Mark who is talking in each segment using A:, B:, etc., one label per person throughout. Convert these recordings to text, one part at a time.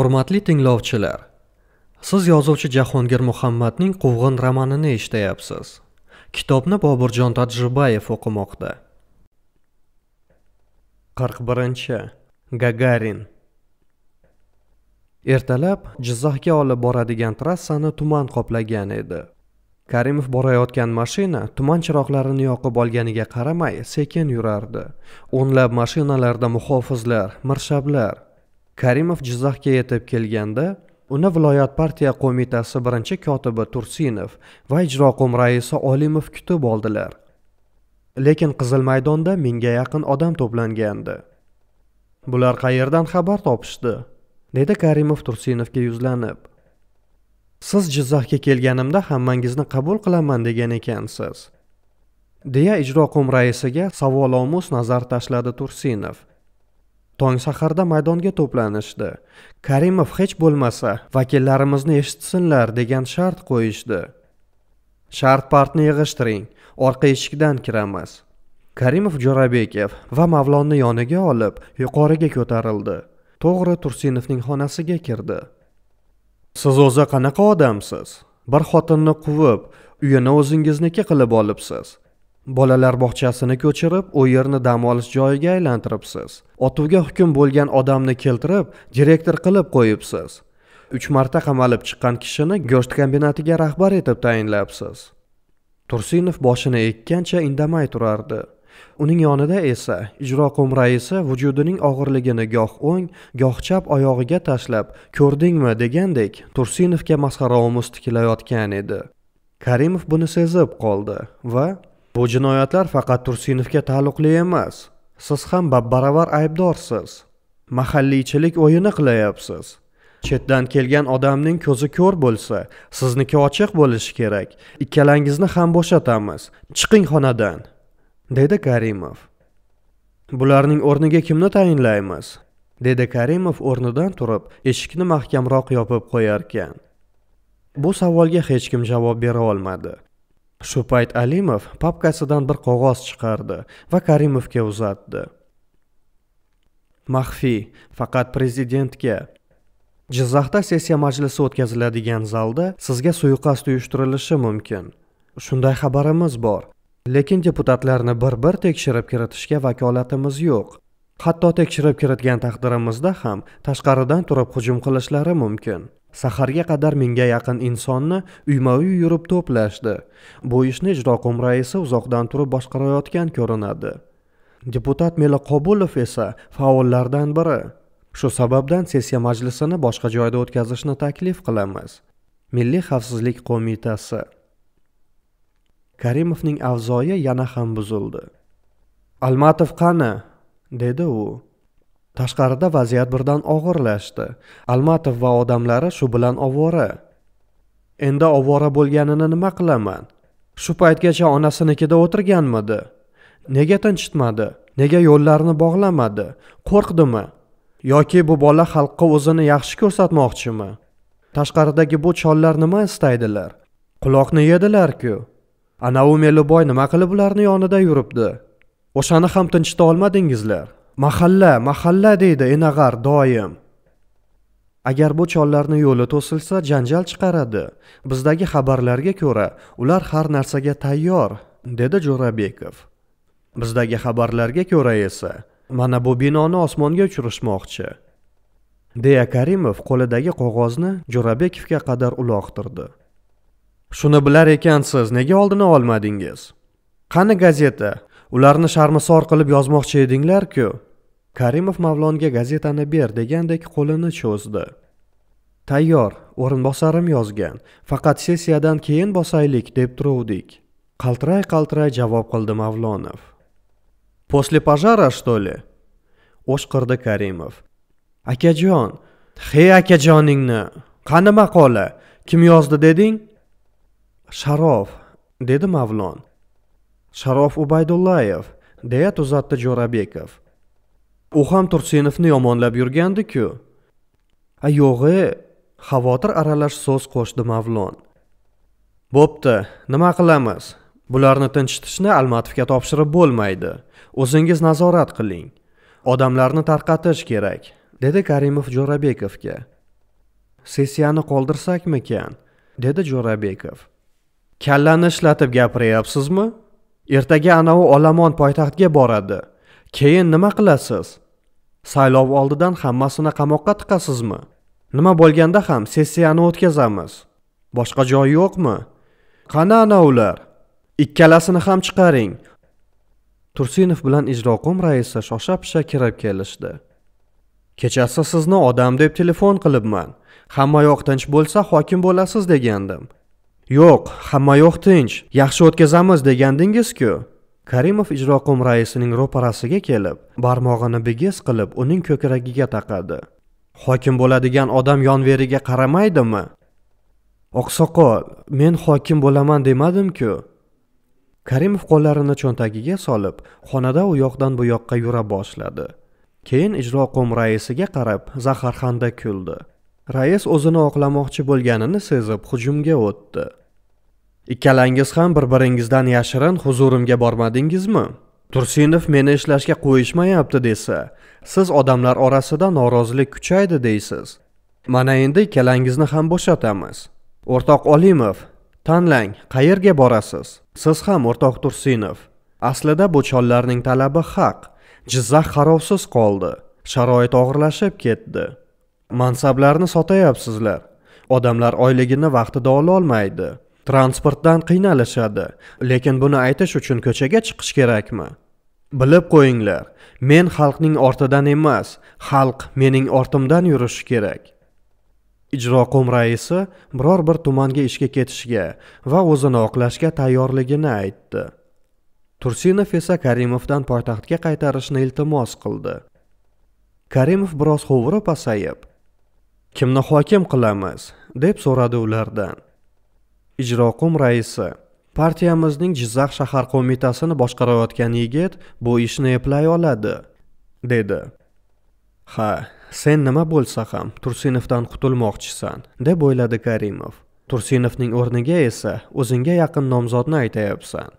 A: Hurmatli tinglovchilar, siz yozuvchi Jahongir Muhammadning Quvg'in romanini eshityapsiz Kitobni Boburjon Tajribayev o'qimoqda. 41. Gagarin Ertalab Jizzaxga olib boradigan trassani tuman qoplagan edi. Karimov borayotgan mashina tuman chiroqlarini yoqib olganiga qaramay sekin yurardi. O'nlab mashinalarda muhofizlar, mirshablar karimov jizzaxga yetib kelganda uni viloyat partiya qo'mitasi birinchi kotibi tursinov va ijroqo'm raisi olimov kutib oldilar lekin qizil maydonda mingga yaqin odam to'plangandi bular qayerdan xabar topishdi dedi karimov tursinovga yuzlanib siz jizzaxga kelganimda hammangizni qabul qilaman degan ekansiz deya ijroqo'm raisiga savolomuz nazar tashladi tursinov tong saharda maydonga to'planishdi karimov hech bo'lmasa vakillarimizni eshitsinlar degan shart qo'yishdi shart partni yig'ishtiring orqa eshikdan kiramiz karimov jo'rabekov va mavlonni yoniga olib yuqoriga ko'tarildi to'g'ri tursinovning xonasiga kirdi siz o'zi qanaqa odamsiz bir xotinni quvib uyini o'zingizniki qilib olibsiz bolalar bog'chasini ko'chirib u yerni dam olish joyiga aylantiribsiz otuvga hukm bo'lgan odamni keltirib direktor qilib qo'yibsiz uch marta qamalib chiqqan kishini go'sht kombinatiga rahbar etib tayinlabsiz tursinov boshini ekkancha indamay turardi uning yonida esa ijro qo'm raisi vujudining og'irligini goh o'ng goh chap oyog'iga tashlab ko'rdingmi degandek tursinovga masxaraomuz tikilayotgan edi karimov buni sezib qoldi va bu jinoyatlar faqat tursinovga taalluqli emas siz ham babbaravar aybdorsiz mahalliychilik o'yini qilyapsiz chetdan kelgan odamning ko'zi ko'r bo'lsa sizniki ochiq bo'lishi kerak ikkalangizni ham bo'shatamiz chiqing xonadan dedi karimov bularning o'rniga kimni tayinlaymiz dedi karimov o'rnidan turib eshikni mahkamroq yopib qo'yarkan bu savolga hech kim javob bera olmadi shu payt alimov papkasidan bir qog'oz chiqardi va karimovga uzatdi maxfiy faqat prezidentga jizzaxda sessiya majlisi o'tkaziladigan zalda sizga suiqasd uyushtirilishi mumkin shunday xabarimiz bor lekin deputatlarni bir bir tekshirib kiritishga vakolatimiz yo'q hatto tekshirib kiritgan taqdirimizda ham tashqaridan turib hujum qilishlari mumkin saharga qadar menga yaqin insonni uyma uy yurib to'plashdi bu ishni ijroqo'm raisi uzoqdan turib boshqarayotgan ko'rinadi deputat meliqobulov esa faollardan biri shu sababdan sessiya majlisini boshqa joyda o'tkazishni taklif qilamiz milliy xavfsizlik qo'mitasi karimovning avzoyi yana ham buzildi almatov qani dedi u tashqarida vaziyat birdan og'irlashdi almatov va odamlari shu bilan ovora endi ovora bo'lganini nima qilaman shu paytgacha onasinikida o'tirganmidi nega tinchitmadi nega yo'llarini bog'lamadi qo'rqdimi yoki bu bola xalqqa o'zini yaxshi ko'rsatmoqchimi tashqaridagi bu chollar nima istaydilar quloqni yedilar-ku. anavi me'liboy nima qilib ularni yonida yuribdi o'shani ham tinchita olmadingizlar mahalla mahalla deydi enag'ar doim agar bu chollarni yo'li to'silsa janjal chiqaradi bizdagi xabarlarga ko'ra ular har narsaga tayyor dedi jo'rabekov bizdagi xabarlarga ko'ra esa mana bu binoni osmonga uchirishmoqchi deya karimov qo'lidagi qog'ozni jo'rabekovga qadar uloqtirdi shuni bilar ekansiz nega oldini olmadingiz qani gazeta ularni sharmisor qilib yozmoqchi edinglar-ku karimov mavlonga gazetani ber degandek qo'lini cho'zdi tayyor o'rinbosarim yozgan faqat sessiyadan keyin bosaylik deb turuvdik qaltiray qaltiray javob qildi mavlonov после пожара что ли o'shqirdi karimov akajon he akajoningni qani maqola kim yozdi deding sharof dedi mavlon sharof ubaydullayev deya tuzatdi jo'rabekov u ham tursinovni yomonlab yurgandi-ku. a yo'g'i xavotir aralash so'z qo'shdi mavlon bo'pti nima qilamiz bularni tinchitishni almatovga topshirib bo'lmaydi o'zingiz nazorat qiling odamlarni tarqatish kerak dedi karimov jo'rabekovga sessiyani qoldirsakmikan dedi jo'rabekov kallani ishlatib gapiryapsizmi ertaga anavi olomon poytaxtga boradi keyin nima qilasiz saylov oldidan hammasini qamoqqa tiqasizmi nima bo'lganda ham sessiyani o'tkazamiz boshqa joy yo'qmi qani ana ular ikkalasini ham chiqaring tursinov bilan ijroqo'm raisi shosha pisha kirib kelishdi kechasi sizni odam deb telefon qilibman hamma yoq tinch bo'lsa hokim bo'lasiz degandim yo'q hamma yo'q tinch yaxshi o'tkazamiz degandingiz-ku karimov qo'm raisining ro'parasiga kelib barmog'ini bigiz qilib uning ko'kragiga taqadi hokim bo'ladigan odam yonveriga qaramaydimi oqsoqol men hokim bo'laman demadim-ku karimov qo'llarini cho'ntagiga solib xonada u yoqdan bu yoqqa yura boshladi keyin qo'm raisiga qarab zaharxanda kuldi rais o'zini oqlamoqchi bo'lganini sezib hujumga o'tdi ikkalangiz ham bir biringizdan yashirin huzurimga bormadingizmi tursinov meni ishlashga qo'yishmayapti desa siz odamlar orasida norozilik kuchaydi deysiz mana endi ikkalangizni ham bo'shatamiz o'rtoq olimov tanlang qayerga borasiz siz ham o'rtoq tursinov aslida bu chollarning talabi haq jizzax qarovsiz qoldi sharoit og'irlashib ketdi mansablarni sotayapsizlar odamlar oyligini vaqtida ololmaydi transportdan qiynalishadi lekin buni aytish uchun ko'chaga chiqish kerakmi bilib qo'yinglar men xalqning ortidan emas xalq mening ortimdan yurishi kerak ijroqo'm raisi biror bir tumanga ishga ketishga va o'zini oqlashga tayyorligini aytdi tursinov esa karimovdan poytaxtga qaytarishni iltimos qildi karimov biroz hovuri pasayib kimni hokim qilamiz deb so'radi ulardan ijroqum raisi partiyamizning jizzax shahar qo'mitasini boshqarayotgan yigit bu ishni eplay oladi dedi ha sen nima bo'lsa ham tursinovdan qutulmoqchisan deb o'yladi karimov tursinovning o'rniga esa o'zingga yaqin nomzodni aytayapsan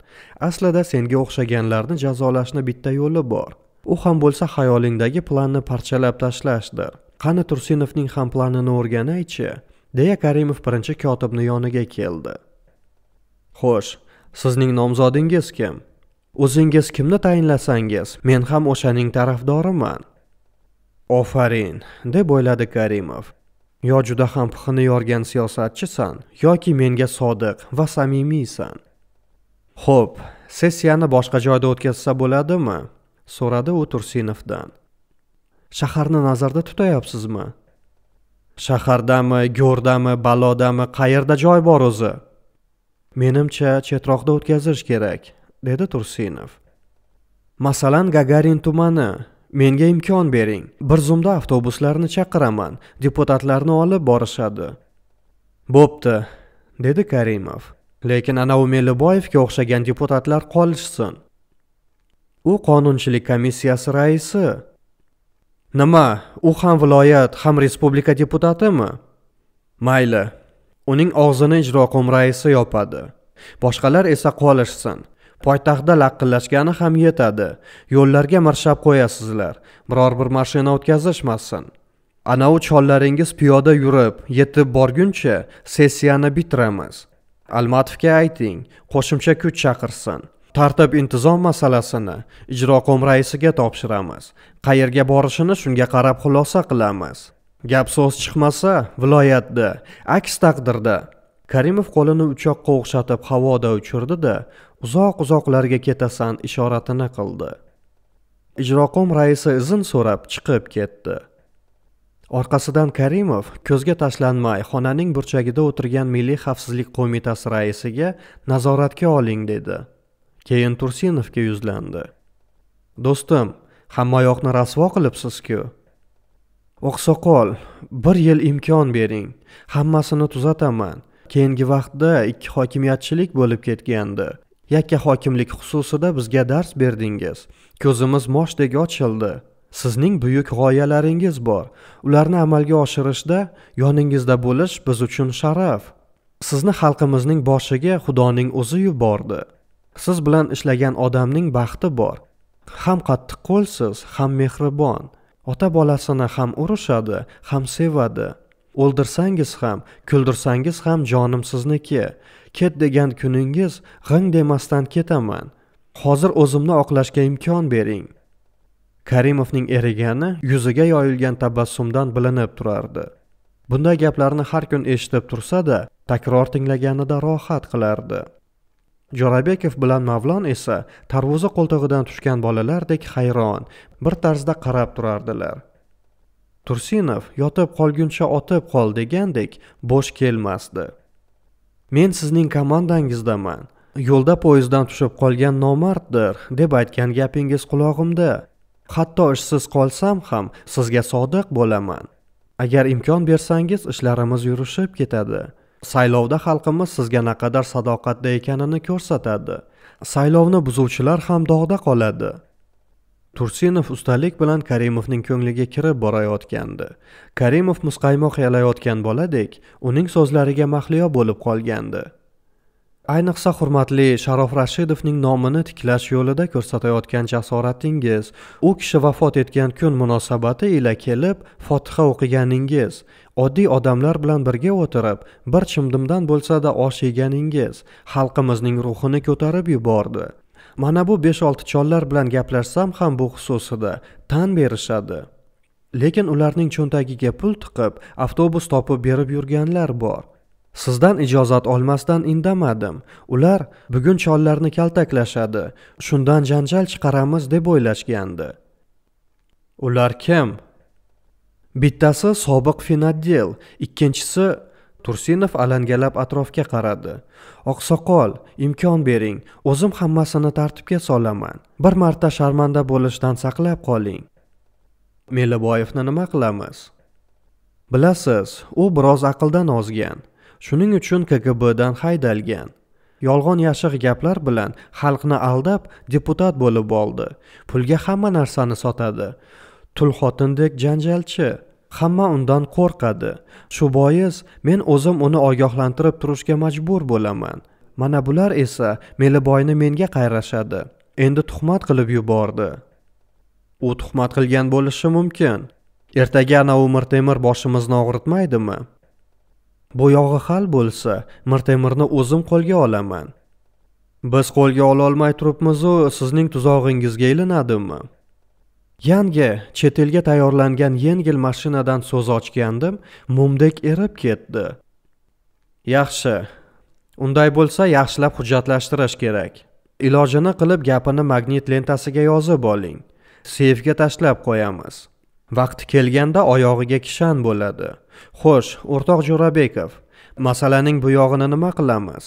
A: aslida senga o'xshaganlarni jazolashni bitta yo'li bor u ham bo'lsa xayolingdagi planni parchalab tashlashdir qani tursinovning ham planini o'rganaychi deya karimov birinchi kotibni yoniga keldi xo'sh sizning nomzodingiz kim o'zingiz kimni tayinlasangiz men ham o'shaning tarafdoriman ofarin deb o'yladi karimov yo juda ham pixini yorgan siyosatchisan yoki menga sodiq va samimiysan xo'p sessiyani boshqa joyda o'tkazsa bo'ladimi so'radi u tursinovdan shaharni nazarda tutayapsizmi shahardami go'rdami balodami qayerda joy bor o'zi menimcha chetroqda o'tkazish kerak dedi tursinov masalan gagarin tumani menga imkon bering bir zumda avtobuslarni chaqiraman deputatlarni olib borishadi bo'pti dedi karimov lekin anavi meliboyevga o'xshagan deputatlar qolishsin u qonunchilik komissiyasi raisi Nima, u ham viloyat, ham respublika deputatimi? Mayli. Uning og'zini ijro qo'm raisi yopadi. Boshqalar esa qolishsin. Poytaxtda laqillashgani ham yetadi. Yo'llarga marshab qo'yasizlar. Biror bir mashina o'tkazishmasin. Ana u chollaringiz piyoda yurib, yetib borguncha sessiyani bitiramiz. Almatovga ayting, qo'shimcha kuch chaqirsin. tartib intizom masalasini ijroqo'm raisiga topshiramiz qayerga borishini shunga qarab xulosa qilamiz gap so'z chiqmasa viloyatda aks taqdirda karimov qo'lini uchoqqa o'xshatib havoda uchirdi da uzoq uzoqlarga ketasan ishoratini qildi ijroqo'm raisi izn so'rab chiqib ketdi orqasidan karimov ko'zga tashlanmay xonaning burchagida o'tirgan milliy xavfsizlik qo'mitasi raisiga nazoratga oling dedi keyin tursinovga yuzlandi do'stim hammayoqni rasvo qilibsiz-ku. oqsoqol bir yil imkon bering hammasini tuzataman keyingi vaqtda ikki hokimiyatchilik bo'lib ketgandi yakka hokimlik xususida bizga dars berdingiz ko'zimiz moshdek ochildi sizning buyuk g'oyalaringiz bor ularni amalga oshirishda yoningizda bo'lish biz uchun sharaf sizni xalqimizning boshiga xudoning o'zi yubordi siz bilan ishlagan odamning baxti bor ham qattiq qo'lsiz ham mehribon ota bolasini ham urishadi ham sevadi o'ldirsangiz ham kuldirsangiz ham jonim sizniki ket degan kuningiz g'ing demasdan ketaman hozir o'zimni oqlashga imkon bering karimovning erigani yuziga yoyilgan tabassumdan bilinib turardi bunday gaplarni har kun eshitib tursa da takror tinglaganida rohat qilardi jo'rabekov bilan mavlon esa tarvuza qo'ltig'idan tushgan bolalardek hayron bir tarzda qarab turardilar tursinov yotib qolguncha otib qol degandek bo'sh kelmasdi men sizning komandangizdaman yo'lda poyezddan tushib qolgan nomarddir deb aytgan gapingiz qulog'imda hatto ishsiz qolsam ham sizga sodiq bo'laman agar imkon bersangiz ishlarimiz yurishib ketadi saylovda xalqimiz sizga naqadar sadoqatda ekanini ko'rsatadi saylovni buzuvchilar ham dog'da qoladi tursinov ustalik bilan karimovning ko'ngliga kirib borayotgandi karimov muzqaymoq yalayotgan boladek uning so'zlariga mahliyo bo'lib qolgandi ayniqsa hurmatli sharof rashidovning nomini tiklash yo'lida ko'rsatayotgan jasoratingiz u kishi vafot etgan kun munosabati ila kelib fotiha o'qiganingiz oddiy odamlar bilan birga o'tirib bir chimdimdan bo'lsa-da osh yeganingiz xalqimizning ruhini ko'tarib yubordi mana bu 5-6 chollar bilan gaplashsam ham bu xususida tan berishadi lekin ularning cho'ntagiga pul tiqib avtobus topib berib yurganlar bor sizdan ijozat olmasdan indamadim ular bugun chollarni kaltaklashadi shundan janjal chiqaramiz deb o'ylashgandi ular kim bittasi sobiq fenadel ikkinchisi tursinov alangalab atrofga qaradi oqsoqol imkon bering o'zim hammasini tartibga solaman bir marta sharmanda bo'lishdan saqlab qoling meliboyevni nima qilamiz bilasiz u biroz aqldan ozgan shuning uchun kgbdan haydalgan yolg'on yashiq gaplar bilan xalqni aldab deputat bo'lib oldi pulga hamma narsani sotadi tul xotindek janjalchi hamma undan qo'rqadi shu bois men o'zim uni ogohlantirib turishga majbur bo'laman mana bular esa meliboyni menga qayrashadi endi tuhmat qilib yubordi u tuhmat qilgan bo'lishi mumkin ertaga anavi mirtemir boshimizni og'ritmaydimi bu yog'i hal bo'lsa mirtemirni o'zim qo'lga olaman biz qo'lga ololmay turibmizu sizning tuzog'ingizga ilinadimi yangi chet elga tayyorlangan yengil mashinadan so'z ochgandim mumdek erib ketdi yaxshi unday bo'lsa yaxshilab hujjatlashtirish kerak ilojini qilib gapini magnit lentasiga yozib oling seyfga tashlab qo'yamiz vaqti kelganda oyog'iga kishan bo'ladi xo'sh o'rtoq jo'rabekov masalaning bu yog'ini nima qilamiz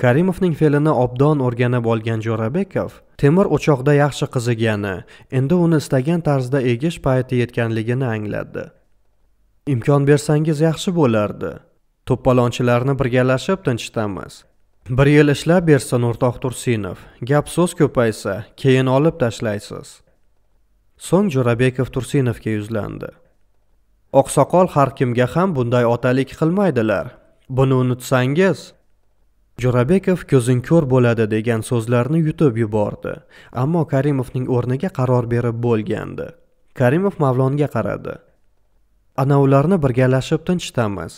A: karimovning fe'lini obdon o'rganib olgan jo'rabekov temir o'choqda yaxshi qizigani endi uni istagan tarzda egish payti yetganligini angladi imkon bersangiz yaxshi bo'lardi to'polonchilarni birgalashib tinchitamiz bir yil ishlab bersin o'rtoq tursinov gap so'z ko'paysa keyin olib tashlaysiz so'ng jo'rabekov tursinovga yuzlandi oqsoqol har kimga ham bunday otalik qilmaydilar buni unutsangiz jo'rabekov ko'zing ko'r bo'ladi degan so'zlarni yutib yubordi ammo karimovning o'rniga qaror berib bo'lgandi karimov mavlonga qaradi ana ularni birgalashib tinchitamiz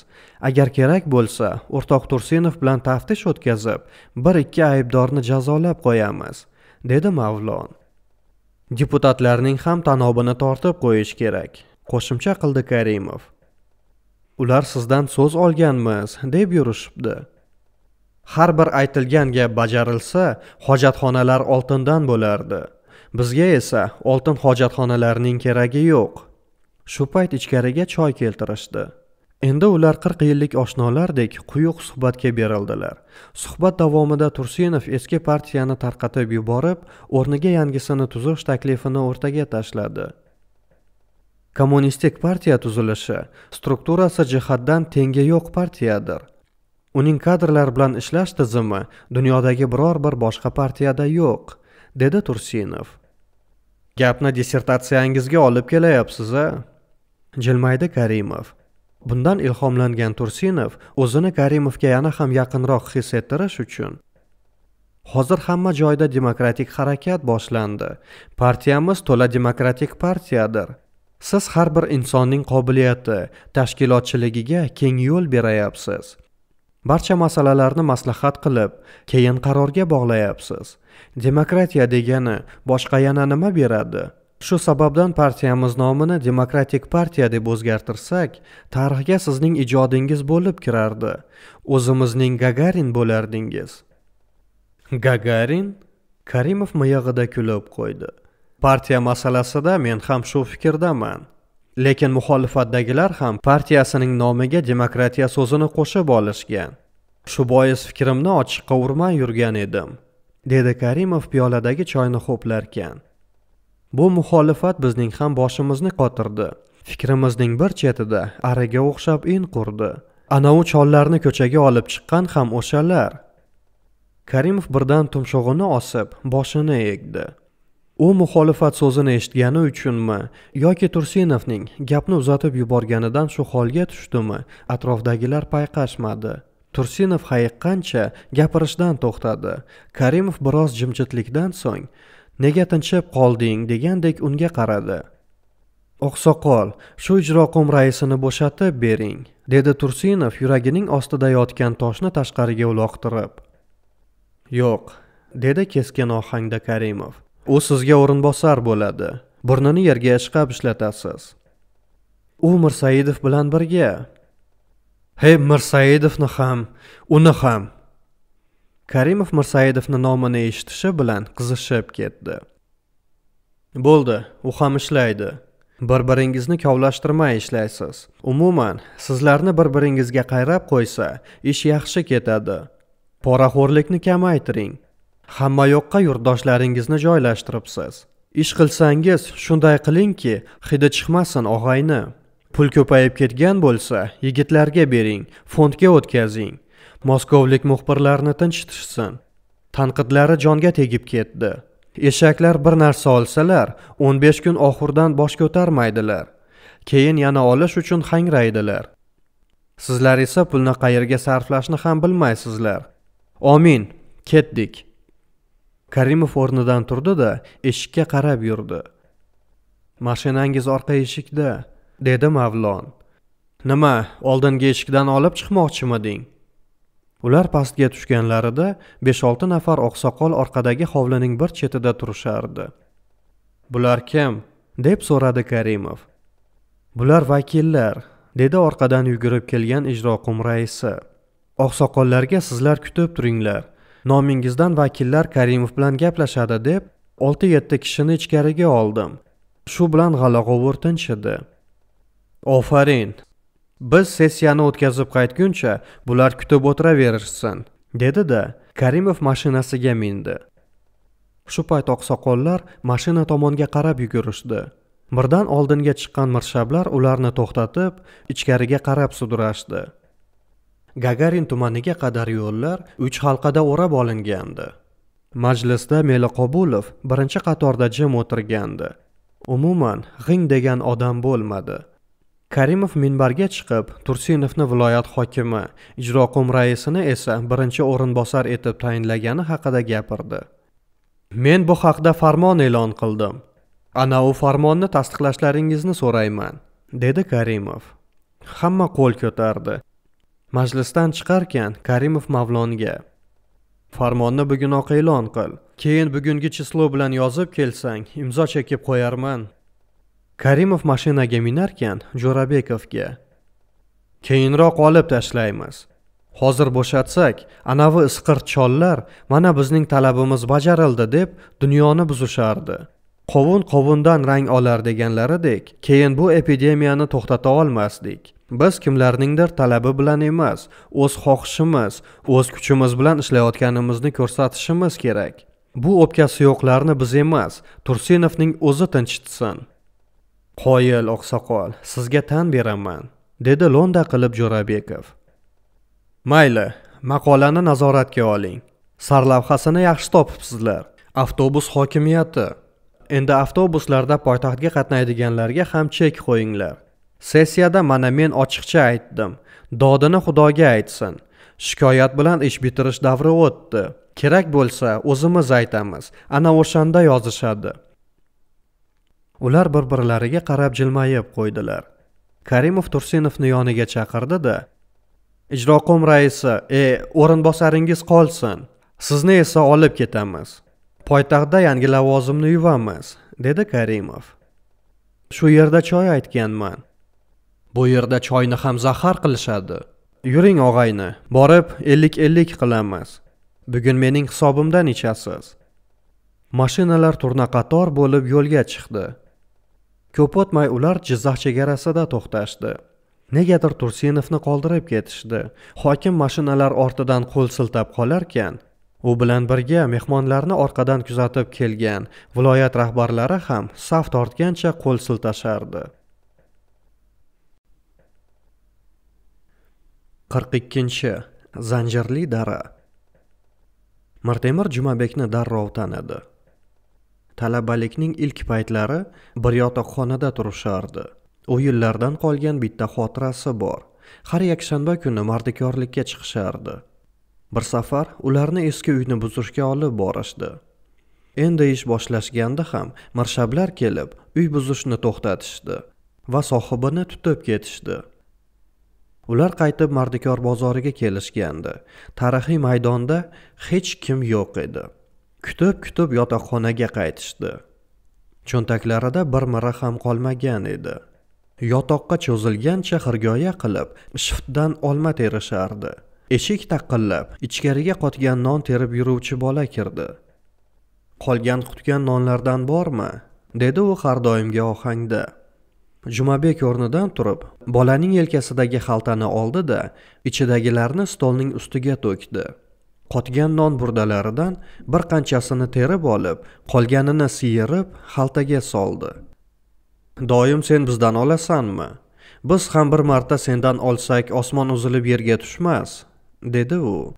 A: agar kerak bo'lsa o'rtoq tursinov bilan taftish o'tkazib bir ikki aybdorni jazolab qo'yamiz dedi mavlon deputatlarning ham tanobini tortib qo'yish kerak qo'shimcha qildi karimov ular sizdan so'z olganmiz deb yurishibdi har bir aytilgan gap bajarilsa hojatxonalar oltindan bo'lardi bizga esa oltin hojatxonalarning keragi yo'q shu payt ichkariga choy keltirishdi endi ular qirq yillik oshnolardek quyuq suhbatga berildilar suhbat davomida tursinov eski partiyani tarqatib yuborib o'rniga yangisini tuzish taklifini o'rtaga tashladi kommunistik partiya tuzilishi strukturasi jihatdan tengi yo'q partiyadir uning kadrlar bilan ishlash tizimi dunyodagi biror bir boshqa partiyada yo'q dedi tursinov gapni dissertatsiyangizga olib kelyapsiz a jilmaydi karimov bundan ilhomlangan tursinov o'zini karimovga yana ham yaqinroq his ettirish uchun hozir hamma joyda demokratik harakat boshlandi partiyamiz to'la demokratik partiyadir siz har bir insonning qobiliyati tashkilotchiligiga keng yo'l berayapsiz barcha masalalarni maslahat qilib keyin qarorga bog'layapsiz demokratiya degani boshqa yana nima beradi shu sababdan partiyamiz nomini demokratik partiya deb o'zgartirsak tarixga sizning ijodingiz bo'lib kirardi o'zimizning gagarin bo'lardingiz gagarin karimov miyig'ida kulib qo'ydi partiya masalasida men ham shu fikrdaman lekin muxolifatdagilar ham partiyasining nomiga demokratiya so'zini qo'shib olishgan shu bois fikrimni ochiqqa urmay yurgan edim dedi karimov piyoladagi choyni ho'plarkan bu muxolifat bizning ham boshimizni qotirdi fikrimizning bir chetida araga o'xshab in qurdi anavi chollarni ko'chaga olib chiqqan ham o'shalar karimov birdan tumshug'ini osib boshini egdi u muxolifat so'zini eshitgani uchunmi yoki tursinovning gapni uzatib yuborganidan shu holga tushdimi atrofdagilar payqashmadi tursinov hayiqqancha gapirishdan to'xtadi karimov biroz jimjitlikdan so'ng nega tinchib qolding degandek unga qaradi oqsoqol shu ijroqo'm raisini bo'shatib bering dedi tursinov yuragining ostida yotgan toshni tashqariga uloqtirib yo'q dedi keskin ohangda karimov u sizga o'rinbosar bo'ladi burnini yerga ishqab ishlatasiz u mirsaidov bilan birga he mirsaidovni ham uni ham karimov mirsaidovni nomini eshitishi bilan qizishib ketdi bo'ldi u ham ishlaydi bir biringizni kovlashtirmay ishlaysiz umuman sizlarni bir biringizga qayrab qo'ysa ish yaxshi ketadi poraxo'rlikni kamaytiring hamma yoqqa yurtdoshlaringizni joylashtiribsiz ish qilsangiz shunday qilingki hidi chiqmasin og'ayni pul ko'payib ketgan bo'lsa yigitlarga bering fondga o'tkazing moskovlik muxbirlarni tinchitishsin tanqidlari jonga tegib ketdi eshaklar bir narsa olsalar 15 kun oxirdan bosh ko'tarmaydilar keyin yana olish uchun hangraydilar sizlar esa pulni qayerga sarflashni ham bilmaysizlar omin ketdik karimov o'rnidan turdi da eshikka qarab yurdi mashinangiz orqa eshikda dedi mavlon nima oldingi eshikdan olib chiqmoqchimiding ular pastga tushganlarida 5-6 nafar oqsoqol orqadagi hovlining bir chetida turishardi bular kim deb so'radi karimov bular vakillar dedi orqadan yugurib kelgan ijro raisi oqsoqollarga sizlar kutib turinglar nomingizdan vakillar karimov bilan gaplashadi deb olti yetti kishini ichkariga oldim shu bilan g'alag'ovur tinchidi ofarin biz sessiyani o'tkazib qaytguncha bular kutib o'tiraverishsin dedi da karimov mashinasiga mindi shu payt oqsoqollar mashina tomonga qarab yugurishdi birdan oldinga chiqqan mirshablar ularni to'xtatib ichkariga qarab sudrashdi Gagarin tumaniga qadar yo'llar 3 halqada o'rab olingandi. Majlisda Meliqobulov birinchi qatorda jim o'tirgandi. Umuman g'ing degan odam bo'lmadi. Karimov minbarga chiqib, Tursinovni viloyat hokimi, qo'm raisini esa birinchi o'rinbosar etib tayinlagani haqida gapirdi. Men bu haqda farmon e'lon qildim. Ana u farmonni tasdiqlashlaringizni so'rayman, dedi Karimov. Hamma qo'l ko'tardi. Majlisdan chiqarkan Karimov Mavlonga Farmonni bugunoq e'lon qil. Keyin bugungi chislo bilan yozib kelsang, imzo chekib qo'yarman. Karimov mashinaga minarkan Jo'rabekovga. Keyinroq olib tashlaymiz. Hozir bo'shatsak, anavi isqirt chollar mana bizning talabimiz bajarildi deb dunyoni buzishardi. qovun qovundan rang olar deganlaridek keyin bu epidemiyani to'xtata olmasdik biz kimlarningdir talabi bilan emas o'z xohishimiz o'z kuchimiz bilan ishlayotganimizni ko'rsatishimiz kerak bu o'pkasi yo'qlarni biz emas tursinovning o'zi tinchitsin qoyil oqsoqol sizga tan beraman dedi lo'nda qilib jo'rabekov mayli maqolani nazoratga oling sarlavhasini yaxshi topibsizlar avtobus hokimiyati endi avtobuslarda poytaxtga qatnaydiganlarga ham chek qo'yinglar sessiyada mana men ochiqcha aytdim dodini xudoga aytsin shikoyat bilan ish bitirish davri o'tdi kerak bo'lsa o'zimiz aytamiz ana o'shanda yozishadi ular bir birlariga qarab jilmayib qo'ydilar karimov tursinovni yoniga chaqirdi da ijroqo'm raisi e o'rinbosaringiz qolsin sizni esa olib ketamiz poytaxtda yangi lavozimni yuvamiz dedi karimov shu yerda choy aytganman bu yerda choyni ham zahar qilishadi yuring og'ayni borib ellik ellik qilamiz bugun mening hisobimdan ichasiz mashinalar turna qator bo'lib yo'lga chiqdi ko'p o'tmay ular jizzax chegarasida to'xtashdi negadir tursinovni qoldirib ketishdi hokim mashinalar ortidan qo'l siltab qolarkan u bilan birga mehmonlarni orqadan kuzatib kelgan viloyat rahbarlari ham saf tortgancha qo'l siltashardi qirq ikkinchi zanjirli dara mirtemir jumabekni darrov tanidi talabalikning ilk paytlari bir yotoqxonada turishardi u yillardan qolgan bitta xotirasi bor har yakshanba kuni mardikorlikka chiqishardi bir safar ularni eski uyni buzishga olib borishdi endi ish boshlashganda ham mirshablar kelib uy buzishni to'xtatishdi va sohibini tutib ketishdi ular qaytib mardikor bozoriga kelishgandi tarixiy maydonda hech kim yo'q edi kutib kutib yotoqxonaga qaytishdi cho'ntaklarida bir miri ham qolmagan edi yotoqqa cho'zilgancha xirgoya qilib shiftdan olma terishardi eshik taqillab ichkariga qotgan non terib yuruvchi bola kirdi qolgan qutgan nonlardan bormi dedi u har doimgi ohangda jumabek o'rnidan turib bolaning yelkasidagi xaltani oldida ichidagilarni stolning ustiga to'kdi qotgan non burdalaridan bir qanchasini terib olib qolganini siyirib xaltaga soldi doim sen bizdan olasanmi biz ham bir marta sendan olsak osmon uzilib yerga tushmas dedi u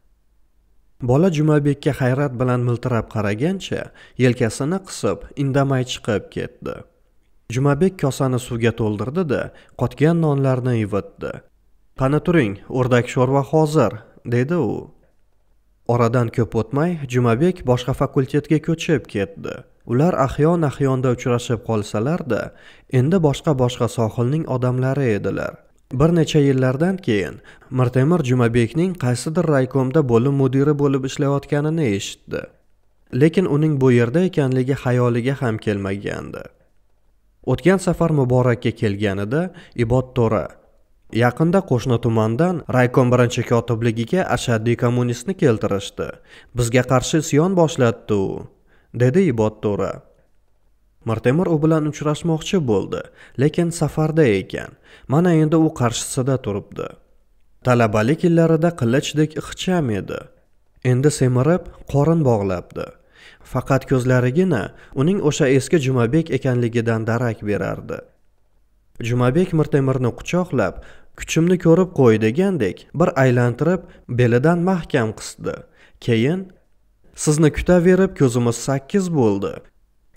A: bola jumabekka hayrat bilan miltirab qaragancha yelkasini qisib indamay chiqib ketdi jumabek kosani suvga to'ldirdi da qotgan nonlarni yuvitdi qani turing o'rdak sho'rva hozir dedi u oradan ko'p o'tmay jumabek boshqa fakultetga ko'chib ketdi ular ahyon ahyonda uchrashib qolsalarda endi boshqa boshqa sohilning odamlari edilar bir necha yillardan keyin mirtemir jumabekning qaysidir raykomda bo'lim mudiri bo'lib ishlayotganini eshitdi lekin uning bu yerda ekanligi xayoliga ham kelmagandi o'tgan safar muborakka kelganida ibod to'ra yaqinda qo'shni tumandan raykom birinchi kotibligiga ashaddiy kommunistni keltirishdi bizga qarshi isyon boshlatdi u dedi ibod to'ra mirtemir u bilan uchrashmoqchi bo'ldi lekin safarda ekan mana endi u qarshisida turibdi talabalik yillarida qilichdek ixcham edi endi semirib qorin bog'labdi faqat ko'zlarigina uning o'sha eski jumabek ekanligidan darak berardi jumabek mirtemirni quchoqlab kuchimni ko'rib qo'y degandek bir aylantirib belidan mahkam qisdi keyin sizni kutaverib ko'zimiz sakkiz bo'ldi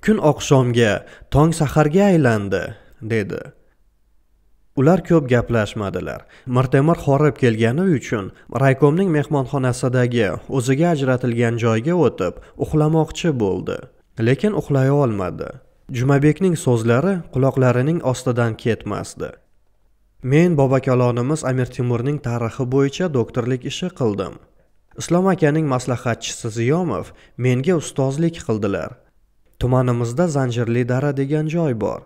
A: kun oqshomga tong saharga aylandi dedi ular ko'p gaplashmadilar mirtemir horib kelgani uchun raykomning mehmonxonasidagi o'ziga ajratilgan joyga o'tib uxlamoqchi bo'ldi lekin uxlay olmadi jumabekning so'zlari quloqlarining ostidan ketmasdi men bobokalonimiz amir temurning tarixi bo'yicha doktorlik ishi qildim islom akaning maslahatchisi ziyomov menga ustozlik qildilar tumanimizda zanjirli dara degan joy bor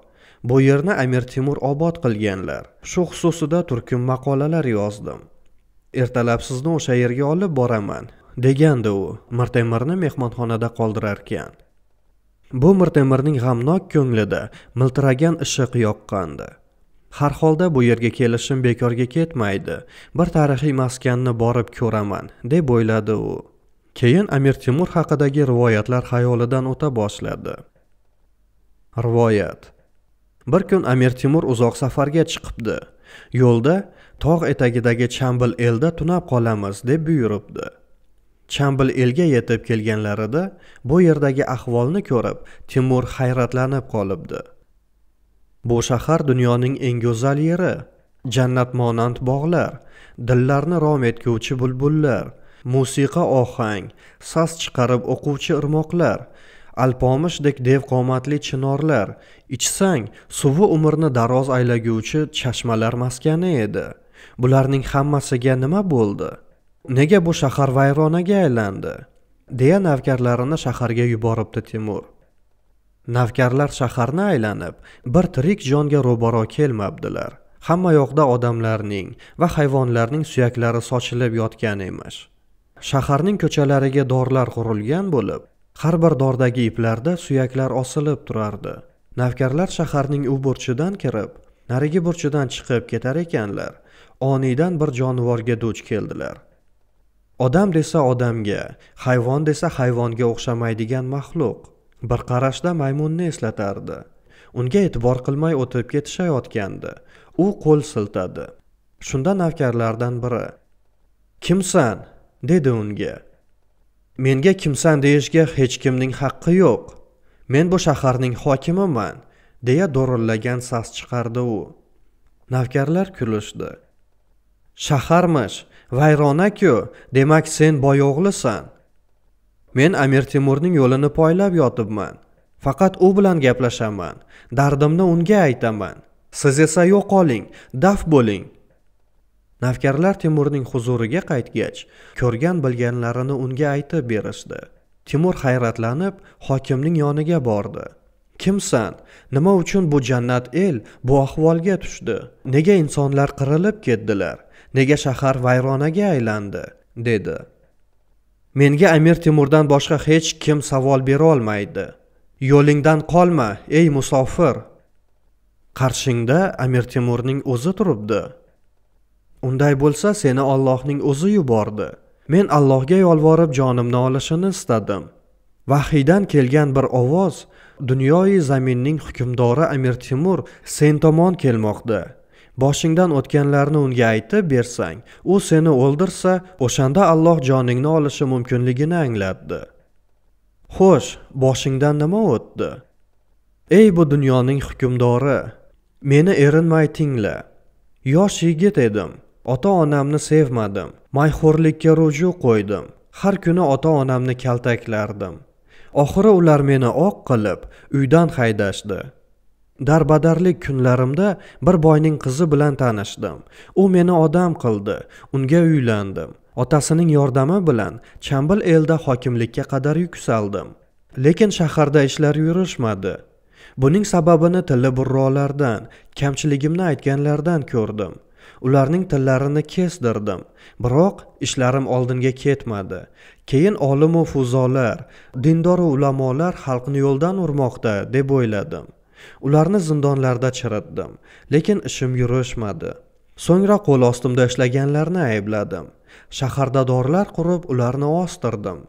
A: bu yerni amir temur obod qilganlar shu xususida turkum maqolalar yozdim ertalab sizni o'sha yerga olib boraman degandi u mirtemirni mehmonxonada qoldirarkan bu mirtemirning g'amnok ko'nglida miltiragan ishiq yoqqandi har holda bu yerga kelishim bekorga ketmaydi bir tarixiy maskanni borib ko'raman deb o'yladi u keyin amir temur haqidagi rivoyatlar xayolidan o'ta boshladi rivoyat bir kun amir temur uzoq safarga chiqibdi yo'lda tog' etagidagi chambil elda tunab qolamiz deb buyuribdi chambil elga yetib kelganlarida bu yerdagi ahvolni ko'rib temur hayratlanib qolibdi bu shahar dunyoning eng go'zal yeri jannat monand bog'lar dillarni rom etguvchi bulbullar musiqa ohang sas chiqarib o'quvchi irmoqlar alpomishdek devqomatli chinorlar ichsang suvi umrni daroz aylaguvchi chashmalar maskani edi bularning hammasiga nima bo'ldi nega bu shahar vayronaga aylandi deya navkarlarini shaharga yuboribdi temur navkarlar shaharni aylanib bir tirik jonga ro'baro kelmabdilar hamma yoqda odamlarning va hayvonlarning suyaklari sochilib yotgan emish shaharning ko'chalariga dorlar qurilgan bo'lib har bir dordagi iplarda suyaklar osilib turardi navkarlar shaharning u burchidan kirib narigi burchidan chiqib ketar ekanlar oniydan bir jonivorga duch keldilar odam desa odamga hayvon desa hayvonga o'xshamaydigan maxluq bir qarashda maymunni eslatardi unga e'tibor qilmay o'tib ketishayotgandi u qo'l siltadi shunda navkarlardan biri kimsan dedi unga menga kimsan deyishga hech kimning haqqi yo'q men bu shaharning hokimiman deya do'rillagan sas chiqardi u navkarlar kulishdi shaharmish vayronaku demak sen boy o'g'lisan men amir temurning yo'lini poylab yotibman faqat u bilan gaplashaman dardimni unga aytaman siz esa yo'qoling daf bo'ling navkarlar temurning huzuriga qaytgach ko'rgan bilganlarini unga aytib berishdi temur hayratlanib hokimning yoniga bordi kimsan nima uchun bu jannat el bu ahvolga tushdi nega insonlar qirilib ketdilar nega shahar vayronaga aylandi dedi menga amir temurdan boshqa hech kim savol bera olmaydi yo'lingdan qolma ey musofir qarshingda amir temurning o'zi turibdi unday bo'lsa seni Allohning o'zi yubordi men Allohga yolvorib jonimni olishini istadim vahiydan kelgan bir ovoz dunyoyi zaminning hukmdori amir temur sen tomon kelmoqda boshingdan o'tganlarni unga aytib bersang u seni o'ldirsa o'shanda alloh joningni olishi mumkinligini anglatdi xo'sh boshingdan nima o'tdi ey bu dunyoning hukmdori meni erinmay tingla yosh yigit edim ota onamni sevmadim mayxo'rlikka ruju qo'ydim har kuni ota onamni kaltaklardim oxiri ular meni oq qilib uydan haydashdi darbadarlik kunlarimda bir boyning qizi bilan tanishdim u meni odam qildi unga uylandim otasining yordami bilan chambil elda hokimlikka qadar yuksaldim lekin shaharda ishlar yurishmadi buning sababini tilla burrolardan kamchiligimni aytganlardan ko'rdim ularning tillarini kesdirdim biroq ishlarim oldinga ketmadi keyin olimu fuzolar dindoru ulamolar xalqni yo'ldan urmoqda deb o'yladim ularni zindonlarda chiritdim lekin ishim yurishmadi so'ngra qo'l ostimda ishlaganlarni aybladim shaharda dorlar qurib ularni ostirdim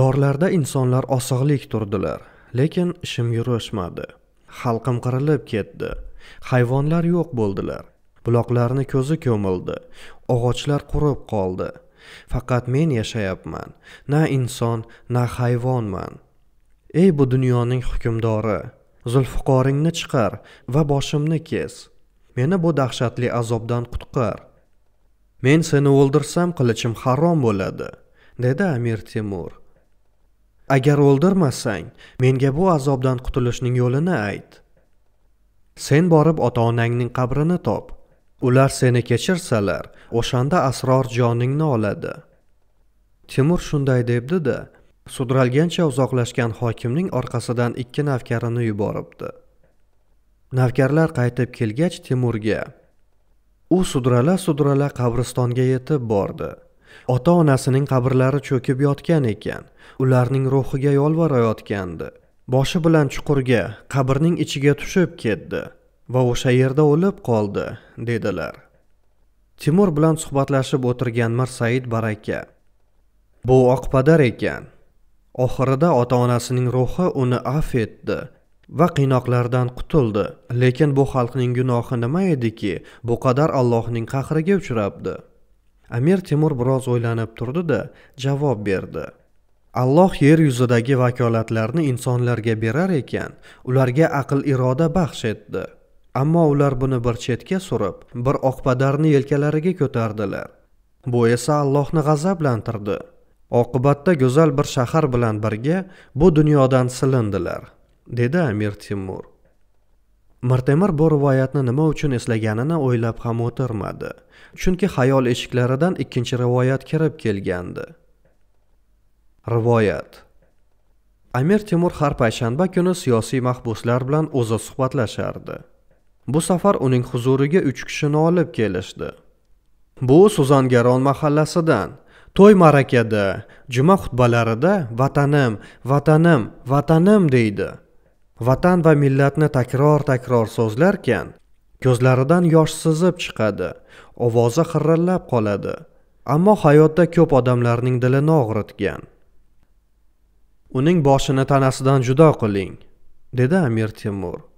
A: dorlarda insonlar osig'lik turdilar lekin ishim yurishmadi xalqim qirilib ketdi hayvonlar yo'q bo'ldilar buloqlarni ko'zi ko'mildi og'ochlar qurib qoldi faqat men yashayapman na inson na hayvonman ey bu dunyoning hukmdori zulfiqoringni chiqar va boshimni kes meni bu dahshatli azobdan qutqar men seni o'ldirsam qilichim harom bo'ladi dedi amir temur agar o'ldirmasang menga bu azobdan qutulishning yo'lini ayt sen borib ota onangning qabrini top ular seni kechirsalar o'shanda asror joningni oladi temur shunday debdi-da, sudralgancha uzoqlashgan hokimning orqasidan ikki navkarini yuboribdi navkarlar qaytib kelgach temurga u sudrala sudrala qabristonga yetib bordi ota onasining qabrlari cho'kib yotgan ekan ularning ruhiga yolvorayotgandi boshi bilan chuqurga qabrning ichiga tushib ketdi va o'sha yerda o'lib qoldi dedilar timur bilan suhbatlashib o'tirgan mirsaid baraka bu oqpadar ekan oxirida ota onasining ruhi uni af etdi va qiynoqlardan qutuldi lekin bu xalqning gunohi nima ediki bu qadar allohning qahriga uchrabdi amir temur biroz o'ylanib turdi-da, javob berdi alloh yer yuzidagi vakolatlarni insonlarga berar ekan ularga aql iroda baxsh etdi ammo ular buni bir chetga surib bir oqpadarni yelkalariga ko'tardilar bu esa allohni g'azablantirdi oqibatda go'zal bir shahar bilan birga bu dunyodan silindilar dedi amir temur mirtemir bu rivoyatni nima uchun eslaganini o'ylab ham o'tirmadi chunki xayol eshiklaridan ikkinchi rivoyat kirib kelgandi rivoyat amir temur har payshanba kuni siyosiy mahbuslar bilan o'zi suhbatlashardi Bu safar uning huzuriga 3 kishini olib kelishdi. Bu Suzangaron mahallasidan to'y marakada, juma xutbalarida vatanim, vatanim, vatanim deydi. Vatan va millatni takror-takror so'zlarkan, ko'zlaridan yosh sizib chiqadi, ovozi xirrillab qoladi. Ammo hayotda ko'p odamlarning dilini og'ritgan. Uning boshini tanasidan judo qiling, dedi Amir Temur.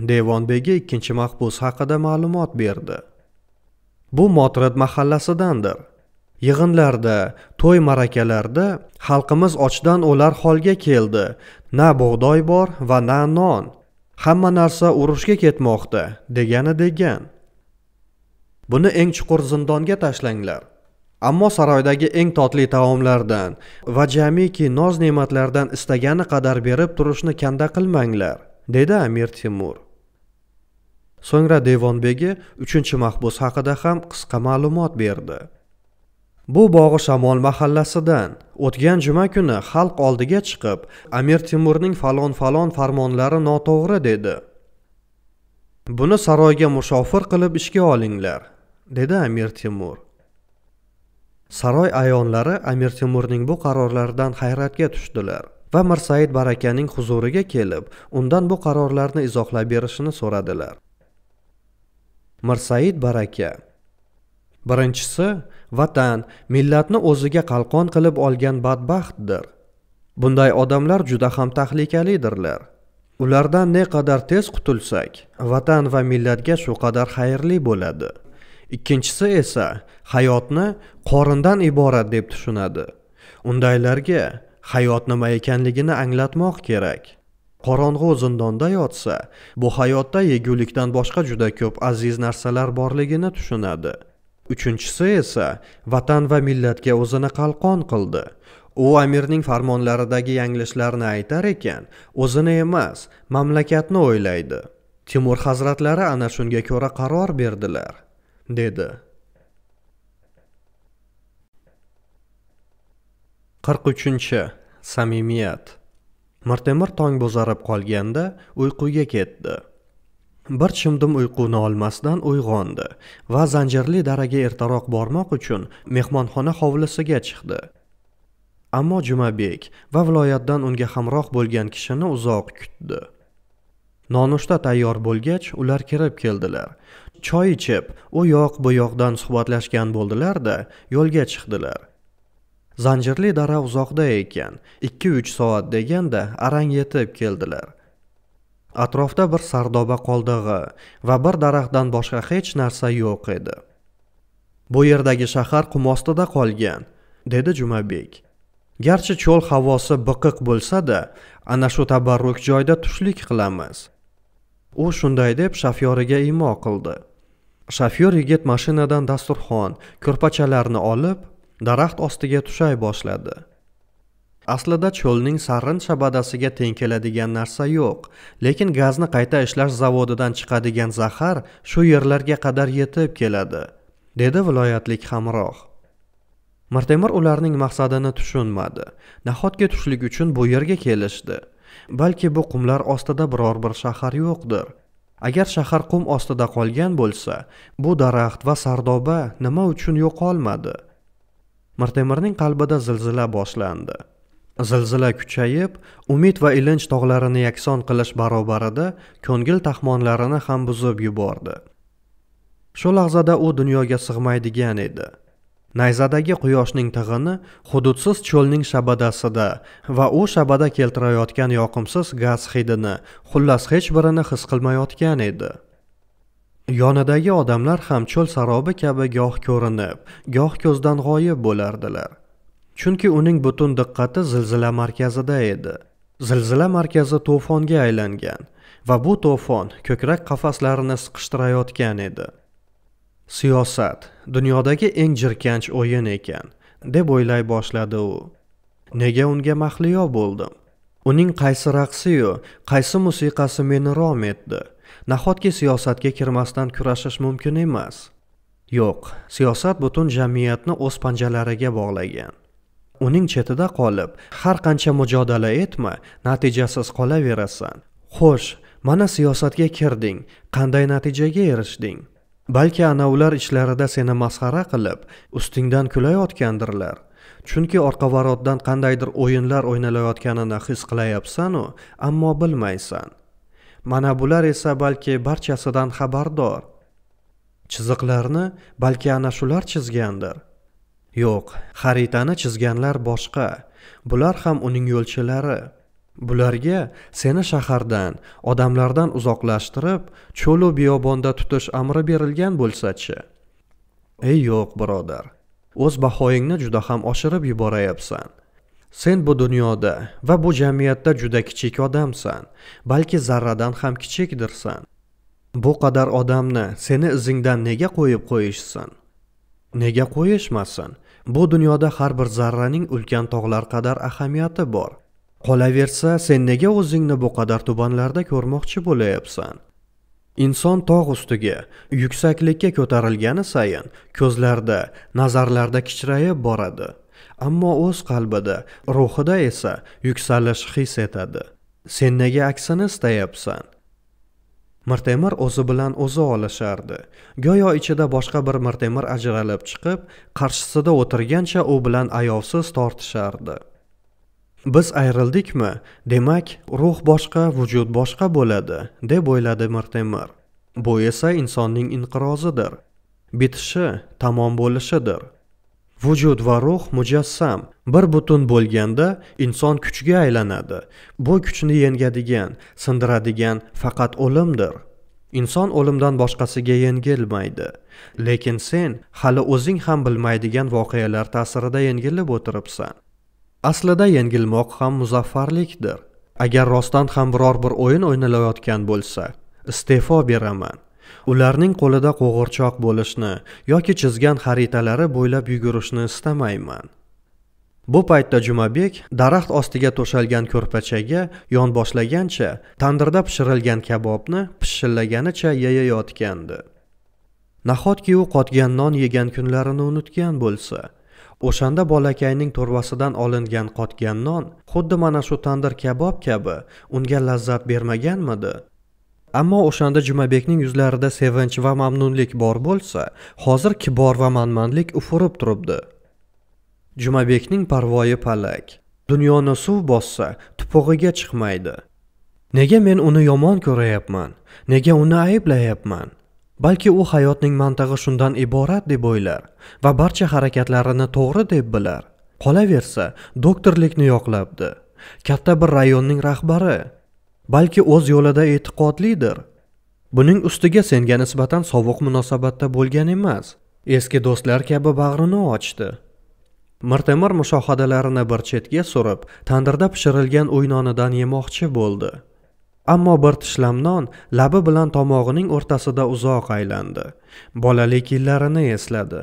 A: devonbegi ikkinchi mahbus haqida ma'lumot berdi bu motrat mahallasidandir yig'inlarda to'y marakalarda xalqimiz ochdan o'lar holga keldi na bug'doy bor va na non hamma narsa urushga ketmoqda degani degan buni eng chuqur zindonga tashlanglar ammo saroydagi eng totli taomlardan va jamiki noz ne'matlardan istagani qadar berib turishni kanda qilmanglar dedi amir temur so'ngra devonbegi uchinchi mahbus haqida ham qisqa ma'lumot berdi bu bog'i shamol mahallasidan o'tgan juma kuni xalq oldiga chiqib amir temurning falon falon farmonlari noto'g'ri dedi buni saroyga mushofir qilib ishga olinglar dedi amir temur saroy ayonlari amir temurning bu qarorlaridan hayratga tushdilar va mirsaid barakaning huzuriga kelib undan bu qarorlarni izohlab berishini so'radilar mirsaid baraka birinchisi vatan millatni o'ziga qalqon qilib olgan badbaxtdir bunday odamlar juda ham tahlikalidirlar ulardan ne qadar tez qutulsak vatan va millatga shu qadar xayrli bo'ladi ikkinchisi esa hayotni qorindan iborat deb tushunadi undaylarga hayot nima ekanligini anglatmoq kerak qorong'u zindonda yotsa bu hayotda yegulikdan boshqa juda ko'p aziz narsalar borligini tushunadi uchinchisi esa vatan va millatga o'zini qalqon qildi u amirning farmonlaridagi yanglishlarni aytar ekan o'zini emas mamlakatni o'ylaydi temur hazratlari ana shunga ko'ra qaror berdilar dedi 43 samimiyat mirtemir tong bo'zarib qolganda uyquga ketdi bir chimdim uyquni olmasdan uyg'ondi va zanjirli daraga ertaroq bormoq uchun mehmonxona hovlisiga chiqdi ammo jumabek va viloyatdan unga hamroh bo'lgan kishini uzoq kutdi nonushta tayyor bo'lgach ular kirib keldilar choy ichib u yoq bu yoqdan suhbatlashgan bo'ldilar da yo'lga chiqdilar zanjirli dara uzoqda ekan ikki uch soat deganda arang yetib keldilar atrofda bir sardoba qoldig'i va bir daraxtdan boshqa hech narsa yo'q edi bu yerdagi shahar qum ostida qolgan dedi jumabek garchi cho'l havosi biqiq bo'lsa-da, ana shu tabarruk joyda tushlik qilamiz u shunday deb shafyoriga imo qildi shafyor yigit mashinadan dasturxon ko'rpachalarni olib daraxt ostiga tushay boshladi aslida cho'lning sarrin shabadasiga teng keladigan narsa yo'q lekin gazni qayta ishlash zavodidan chiqadigan zahar shu yerlarga qadar yetib keladi dedi viloyatlik hamroh mirtemir ularning maqsadini tushunmadi nahotga tushlik uchun bu yerga kelishdi balki bu qumlar ostida biror bir shahar yo'qdir agar shahar qum ostida qolgan bo'lsa bu daraxt va sardoba nima uchun yo'qolmadi mirtemirning qalbida zilzila boshlandi zilzila kuchayib umid va ilinch tog'larini yakson qilish barobarida ko'ngil taxmonlarini ham buzib yubordi shu lahzada u dunyoga sig'maydigan edi nayzadagi quyoshning tig'ini hududsiz cho'lning shabadasida va u shabada keltirayotgan yoqimsiz gaz hidini xullas hech birini his qilmayotgan edi yonidagi odamlar ham cho'l sarobi kabi goh ko'rinib goh ko'zdan g'oyib bo'lardilar chunki uning butun diqqati zilzila markazida edi zilzila markazi to'fonga aylangan va bu to'fon ko'krak qafaslarini siqishtirayotgan edi siyosat dunyodagi eng jirkanch o'yin ekan deb o'ylay boshladi u nega unga mahliyo bo'ldim uning qaysi raqsiyu qaysi musiqasi meni rom etdi nahotki siyosatga kirmasdan kurashish mumkin emas yo'q siyosat butun jamiyatni o'z panjalariga bog'lagan uning chetida qolib har qancha mujodala etma natijasiz qolaverasan xo'sh mana siyosatga kirding qanday natijaga erishding balki ana ular ichlarida seni masxara qilib ustingdan kulayotgandirlar chunki orqavaroddan qandaydir o'yinlar o'ynalayotganini his qilayapsanu ammo bilmaysan mana bular esa balki barchasidan xabardor chiziqlarni balki ana shular chizgandir yo'q xaritani chizganlar boshqa bular ham uning yo'lchilari bularga seni shahardan odamlardan uzoqlashtirib cho'lu biyobonda tutish amri berilgan bo'lsachi ey yo'q birodar o'z bahoyingni juda ham oshirib yuborayapsan Sen bu dunyoda va bu jamiyatda juda kichik odamsan, balki zarradan ham kichikdirsan. Bu qadar odamni seni izingdan nega qo'yib qo'yishsin? Nega qo'yishmasin? Bu dunyoda har bir zarraning ulkan tog'lar qadar ahamiyati bor. Qolaversa, sen nega o'zingni bu qadar tubanlarda ko'rmoqchi bo'layapsan? Inson tog' ustiga, yuksaklikka ko'tarilgani sayin ko'zlarda, nazarlarda kichrayib boradi. ammo o'z qalbida ruhida esa yuksalish his etadi sen nega aksini istayapsan mirtemir o'zi bilan o'zi olishardi go'yo ichida boshqa bir mirtemir ajralib chiqib qarshisida o'tirgancha u bilan ayovsiz tortishardi biz ayrildikmi demak ruh boshqa vujud boshqa bo'ladi deb o'yladi mirtemir bu esa insonning inqirozidir bitishi tamom bo'lishidir vujud va ruh mujassam bir butun bo'lganda inson kuchga aylanadi bu kuchni yengadigan sindiradigan faqat o'limdir inson o'limdan boshqasiga yengilmaydi lekin sen hali o'zing ham bilmaydigan voqealar ta'sirida yengilib o'tiribsan aslida yengilmoq ham muzaffarlikdir agar rostdan ham biror bir o'yin o'ynalayotgan bo'lsa iste'fo beraman ularning qo'lida qo'g'irchoq bo'lishni yoki chizgan xaritalari bo'ylab yugurishni istamayman bu paytda jumabek daraxt ostiga to'shalgan ko'rpachaga yonboshlagancha tandirda pishirilgan kabobni pishillaganicha yeyayotgandi nahotki u qotgan non yegan kunlarini unutgan bo'lsa o'shanda bolakayning to'rvasidan olingan qotgan non xuddi mana shu tandir kabob kabi unga lazzat bermaganmidi ammo o'shanda jumabekning yuzlarida sevinch va mamnunlik bor bo'lsa hozir kibor va manmanlik ufurib turibdi jumabekning parvoyi palak dunyoni suv bossa tupug'iga chiqmaydi nega men uni yomon ko'rayapman nega uni ayblayapman balki u hayotning mantig'i shundan iborat deb o'ylar va barcha harakatlarini to'g'ri deb bilar qolaversa doktorlikni yoqlabdi katta bir rayonning rahbari balki o'z yo'lida e'tiqodlidir buning ustiga senga nisbatan sovuq munosabatda bo'lgan emas eski do'stlar kabi bag'rini ochdi mirtemir mushohadalarini bir chetga surib tandirda pishirilgan uy nonidan yemoqchi bo'ldi ammo bir tishlam non labi bilan tomog'ining o'rtasida uzoq aylandi bolalik yillarini esladi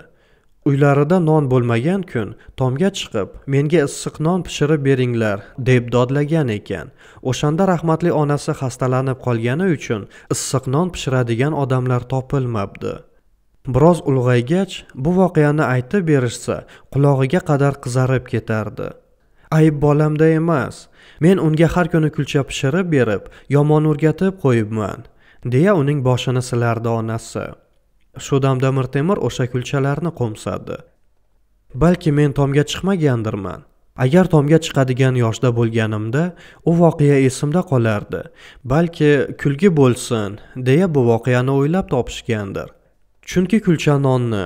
A: uylarida non bo'lmagan kun tomga chiqib menga issiq non pishirib beringlar deb dodlagan ekan o'shanda rahmatli onasi xastalanib qolgani uchun issiq non pishiradigan odamlar topilmabdi biroz ulg'aygach bu voqeani aytib berishsa qulog'iga qadar qizarib ketardi ayb bolamda emas men unga har kuni kulcha pishirib berib yomon o'rgatib qo'yibman deya uning boshini silardi onasi shu damda mirtemir o'sha kulchalarni qo'msadi balki men tomga chiqmagandirman agar tomga chiqadigan yoshda bo'lganimda u voqea esimda qolardi balki kulgi bo'lsin deya bu voqeani o'ylab topishgandir chunki kulcha nonni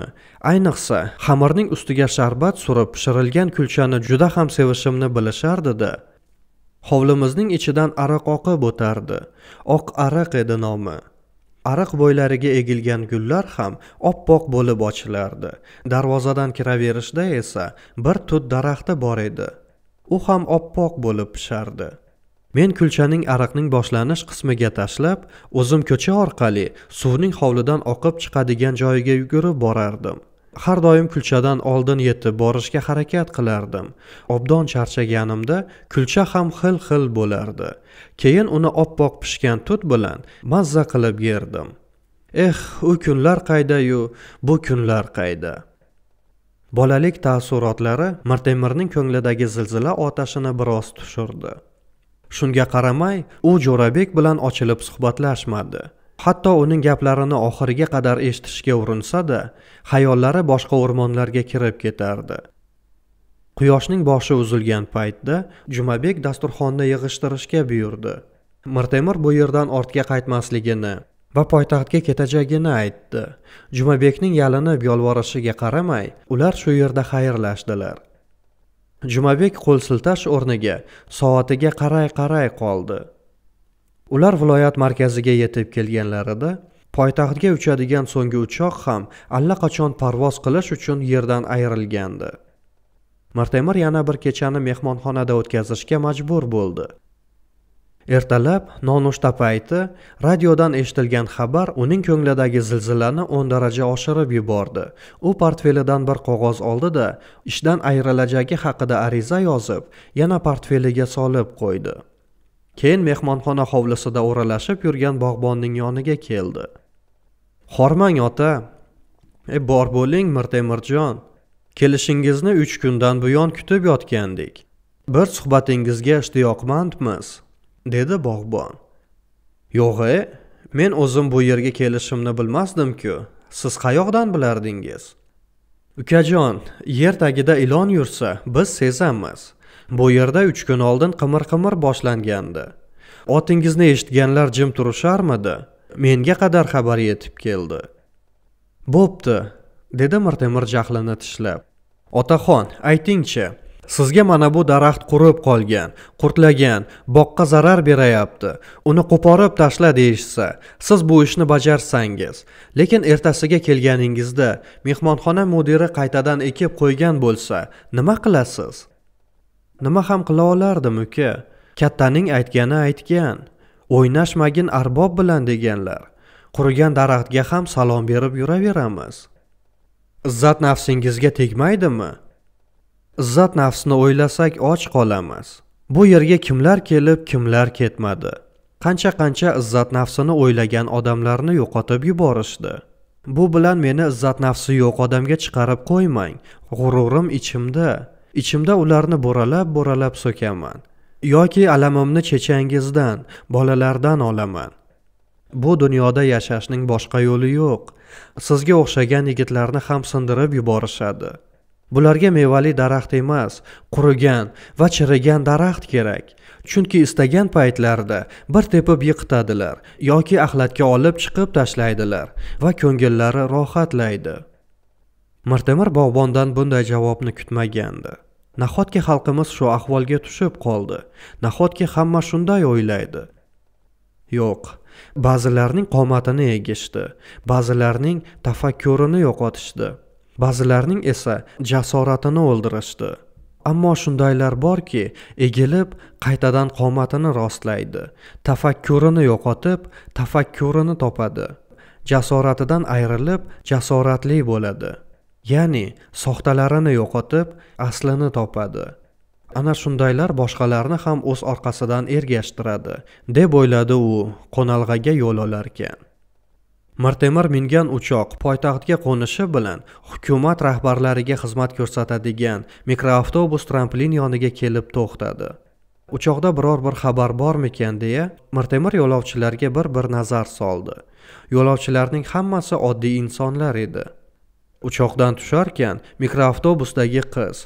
A: ayniqsa xamirning ustiga sharbat surib pishirilgan kulchani juda ham sevishimni bilishardida hovlimizning ichidan ariq oqib o'tardi oq ariq edi nomi ariq bo'ylariga egilgan gullar ham oppoq bo'lib ochilardi darvozadan kiraverishda esa bir tut daraxti bor edi u ham oppoq bo'lib pishardi men kulchaning ariqning boshlanish qismiga tashlab o'zim ko'cha orqali suvning hovlidan oqib chiqadigan joyiga yugurib borardim har doim kulchadan oldin yetib borishga harakat qilardim obdon charchaganimda kulcha ham xil xil bo'lardi keyin uni oppoq pishgan tut bilan mazza qilib yerdim eh u kunlar qaydayu bu kunlar qayda bolalik taassurotlari martemirning ko'nglidagi zilzila otashini biroz tushirdi shunga qaramay u jo'rabek bilan ochilib suhbatlashmadi hatto uning gaplarini oxiriga qadar eshitishga urinsa-da, xayollari boshqa o'rmonlarga kirib ketardi quyoshning boshi uzilgan paytda jumabek dasturxonni yig'ishtirishga buyurdi mirtemir bu yerdan ortga qaytmasligini va poytaxtga ketajagini aytdi jumabekning yalinib yolvorishiga qaramay ular shu yerda xayrlashdilar jumabek qo'l siltash o'rniga soatiga qaray qaray qoldi ular viloyat markaziga yetib kelganlarida poytaxtga uchadigan so'nggi uchoq ham allaqachon parvoz qilish uchun yerdan ayrilgandi martemir yana bir kechani mehmonxonada o'tkazishga majbur bo'ldi ertalab nonushta payti radiodan eshitilgan xabar uning ko'nglidagi zilzilani 10 daraja oshirib yubordi u portfelidan bir qog'oz oldi da ishdan ayrilajagi haqida ariza yozib yana portfeliga solib qo'ydi keyin mehmonxona hovlisida o'ralashib yurgan bog'bonning yoniga keldi hormang ota e bor bo'ling mirtemirjon kelishingizni uch kundan buyon kutib yotgandik bir suhbatingizga ishtiyoqmandmiz dedi bog'bon yo'g' e men o'zim bu yerga kelishimni bilmasdim-ku. Siz qayoqdan bilardingiz? Ukajon, yer tagida ilon yursa, biz sezamiz. bu yerda uch kun oldin qimir qimir boshlangandi otingizni eshitganlar jim turisharmidi menga qadar xabar yetib keldi bo'pti dedi mirtemir jahlini tishlab otaxon aytingchi sizga mana bu daraxt qurib qolgan qurtlagan boqqa zarar berayapti uni qo'porib tashla deyishsa siz bu ishni bajarsangiz lekin ertasiga kelganingizda mehmonxona mudiri qaytadan ekib qo'ygan bo'lsa nima qilasiz nima ham qila olardim uka kattaning aytgani aytgan o'ynashmagin arbob bilan deganlar qurigan daraxtga ham salom berib yuraveramiz izzat nafsingizga tegmaydimi izzat nafsni o'ylasak och qolamiz bu yerga kimlar kelib kimlar ketmadi qancha qancha izzat nafsini o'ylagan odamlarni yo'qotib yuborishdi bu bilan meni izzat nafsi yo'q odamga chiqarib qo'ymang g'ururim ichimda ichimda ularni bo'ralab bo'ralab so'kaman yoki alamimni chechangizdan bolalardan olaman bu dunyoda yashashning boshqa yo'li yo'q sizga o'xshagan yigitlarni ham sindirib yuborishadi bularga mevali daraxt emas qurigan va chirigan daraxt kerak chunki istagan paytlarida bir tepib yiqitadilar yoki axlatga olib chiqib tashlaydilar va ko'ngillari rohatlaydi mirtemir bog'bondan bunday javobni kutmagandi nahotki xalqimiz shu ahvolga tushib qoldi nahotki hamma shunday o'ylaydi yo'q ba'zilarning qomatini egishdi ba'zilarning tafakkurini yo'qotishdi ba'zilarning esa jasoratini o'ldirishdi ammo shundaylar borki egilib qaytadan qomatini rostlaydi tafakkurini yo'qotib tafakkurini topadi jasoratidan ayrilib jasoratli bo'ladi ya'ni soxtalarini yo'qotib aslini topadi ana shundaylar boshqalarni ham o'z orqasidan ergashtiradi deb o'yladi u qo'nalg'aga yo'l olarkan martemir mingan uchoq poytaxtga qo'nishi bilan hukumat rahbarlariga xizmat ko'rsatadigan mikroavtobus tramplin yoniga kelib to'xtadi uchoqda biror bir xabar bormikan deya mirtemir yo'lovchilarga bir bir nazar soldi yo'lovchilarning hammasi oddiy insonlar edi uchoqdan tusharkan mikroavtobusdagi qiz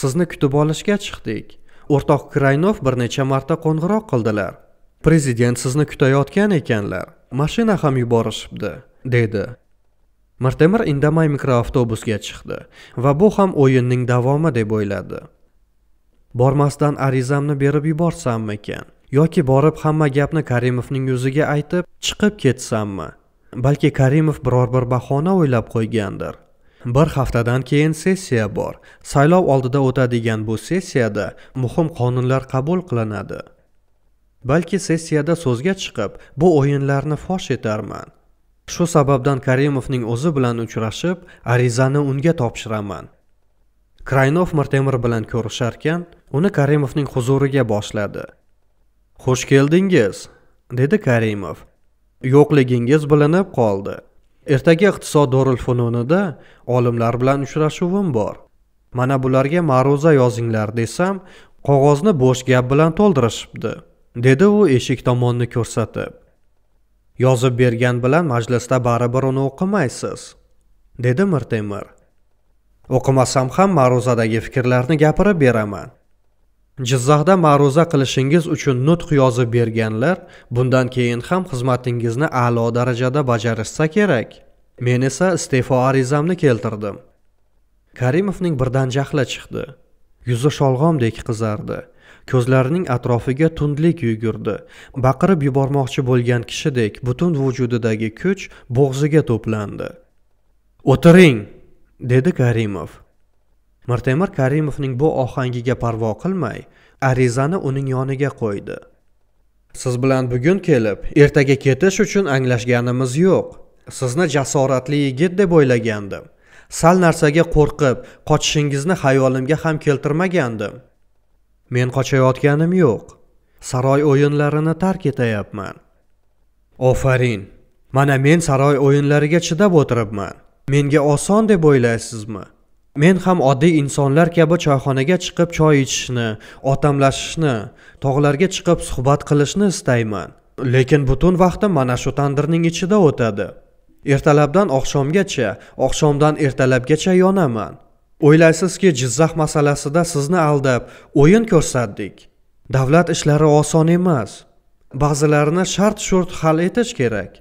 A: sizni kutib olishga chiqdik o'rtoq kraynov bir necha marta qo'ng'iroq qildilar prezident sizni kutayotgan ekanlar mashina ham yuborishibdi dedi mirtemir indamay mikroavtobusga chiqdi va bu ham o'yinning davomi deb o'yladi bormasdan arizamni berib yuborsammikan yoki borib hamma gapni karimovning yuziga aytib chiqib ketsammi balki karimov biror bir bahona o'ylab qo'ygandir bir haftadan keyin sessiya bor saylov oldida o'tadigan bu sessiyada muhim qonunlar qabul qilinadi balki sessiyada so'zga chiqib bu o'yinlarni fosh etarman shu sababdan karimovning o'zi bilan uchrashib arizani unga topshiraman krainov mirtemir bilan ko'risharkan uni karimovning huzuriga boshladi xush keldingiz dedi karimov yo'qligingiz bilinib qoldi ertaga iqtisod dorilfununida olimlar bilan uchrashuvim bor mana bularga ma'ruza yozinglar desam qog'ozni bo'sh gap bilan to'ldirishibdi dedi u eshik tomonni ko'rsatib yozib bergan bilan majlisda baribir uni o'qimaysiz dedi mirtemir o'qimasam ham ma'ruzadagi fikrlarni gapirib beraman jizzaxda ma'ruza qilishingiz uchun nutq yozib berganlar bundan keyin ham xizmatingizni a'lo darajada bajarishsa kerak men esa iste'fo arizamni keltirdim karimovning birdan jahli chiqdi yuzi sholg'omdek qizardi ko'zlarining atrofiga tundlik yugurdi baqirib yubormoqchi bo'lgan kishidek butun vujudidagi kuch bo'g'ziga to'plandi o'tiring dedi karimov mirtemir karimovning bu ohangiga parvo qilmay arizani uning yoniga qo'ydi siz bilan bugun kelib ertaga ketish uchun anglashganimiz yo'q sizni jasoratli yigit deb o'ylagandim sal narsaga qo'rqib qochishingizni xayolimga ham keltirmagandim men qochayotganim yo'q saroy o'yinlarini tark etayapman ofarin mana men saroy o'yinlariga chidab o'tiribman menga oson deb o'ylaysizmi men ham oddiy insonlar kabi choyxonaga chiqib choy ichishni otamlashishni tog'larga chiqib suhbat qilishni istayman lekin butun vaqtim mana shu tandirning ichida o'tadi ertalabdan oqshomgacha oqshomdan ertalabgacha yonaman o'ylaysizki jizzax masalasida sizni aldab o'yin ko'rsatdik davlat ishlari oson emas ba'zilarini shart shurt hal etish kerak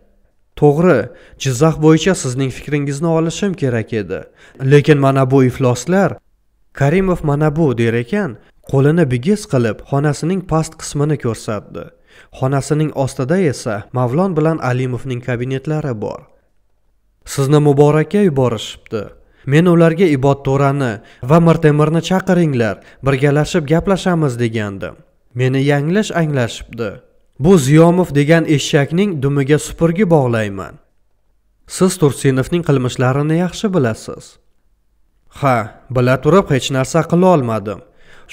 A: to'g'ri jizzax bo'yicha sizning fikringizni olishim kerak edi lekin mana bu ifloslar karimov mana bu der ekan qo'lini bigiz qilib xonasining past qismini ko'rsatdi xonasining ostida esa mavlon bilan alimovning kabinetlari bor sizni muborakka yuborishibdi men ularga ibod to'rani va mirtemirni chaqiringlar birgalashib gaplashamiz degandim meni yanglish anglashibdi bu ziyomov degan eshakning dumiga supurgi bog'layman siz tursinovning qilmishlarini yaxshi bilasiz ha bila turib hech narsa qila olmadim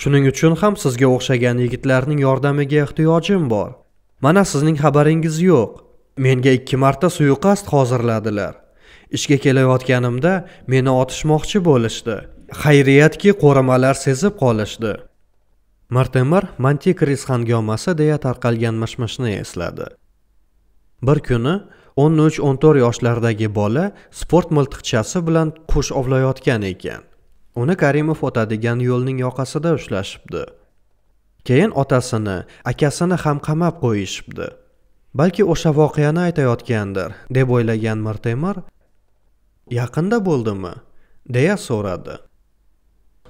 A: shuning uchun ham sizga o'xshagan yigitlarning yordamiga ehtiyojim bor mana sizning xabaringiz yo'q menga ikki marta suiqasd hozirladilar ishga kelayotganimda meni otishmoqchi bo'lishdi xayriyatki qo'ramalar sezib qolishdi martemar mantikris hangomasi deya tarqalgan mashmashni esladi bir kuni o'n uch o'n to'rt yoshlardagi bola sport miltiqchasi bilan qush ovlayotgan ekan uni karimov o'tadigan yo'lning yoqasida ushlashibdi keyin otasini akasini ham qamab qo'yishibdi balki o'sha voqeani aytayotgandir deb o'ylagan mirtemir yaqinda bo'ldimi deya so'radi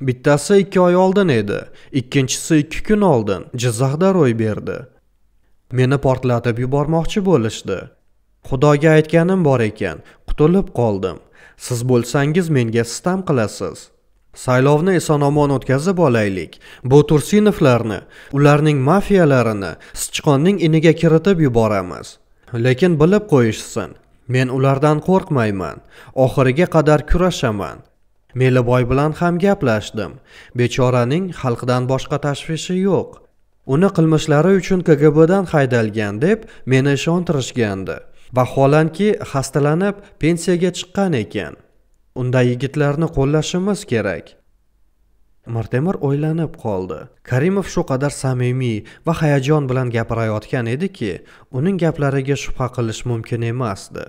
A: Bittasi 2 oy oldin edi, ikkinchisi 2 kun oldin Jizzaxda ro'y berdi. Meni portlatib yubormoqchi bo'lishdi. Xudoga aytganim bor ekan, qutulib qoldim. Siz bo'lsangiz menga sistam qilasiz. Saylovni eson-omon o'tkazib olaylik. Bu Tursinovlarni, ularning mafiyalarini sichqonning iniga kiritib yuboramiz. Lekin bilib qo'yishsin, men ulardan qo'rqmayman. Oxiriga qadar kurashaman. meliboy bilan ham gaplashdim bechoraning xalqdan boshqa tashvishi yo'q uni qilmishlari uchun kgbdan haydalgan deb meni ishontirishgandi vaholanki xastalanib pensiyaga chiqqan ekan unda yigitlarni qo'llashimiz kerak mirtemir o'ylanib qoldi karimov shu qadar samimiy va hayajon bilan gapirayotgan ediki uning gaplariga shubha qilish mumkin emasdi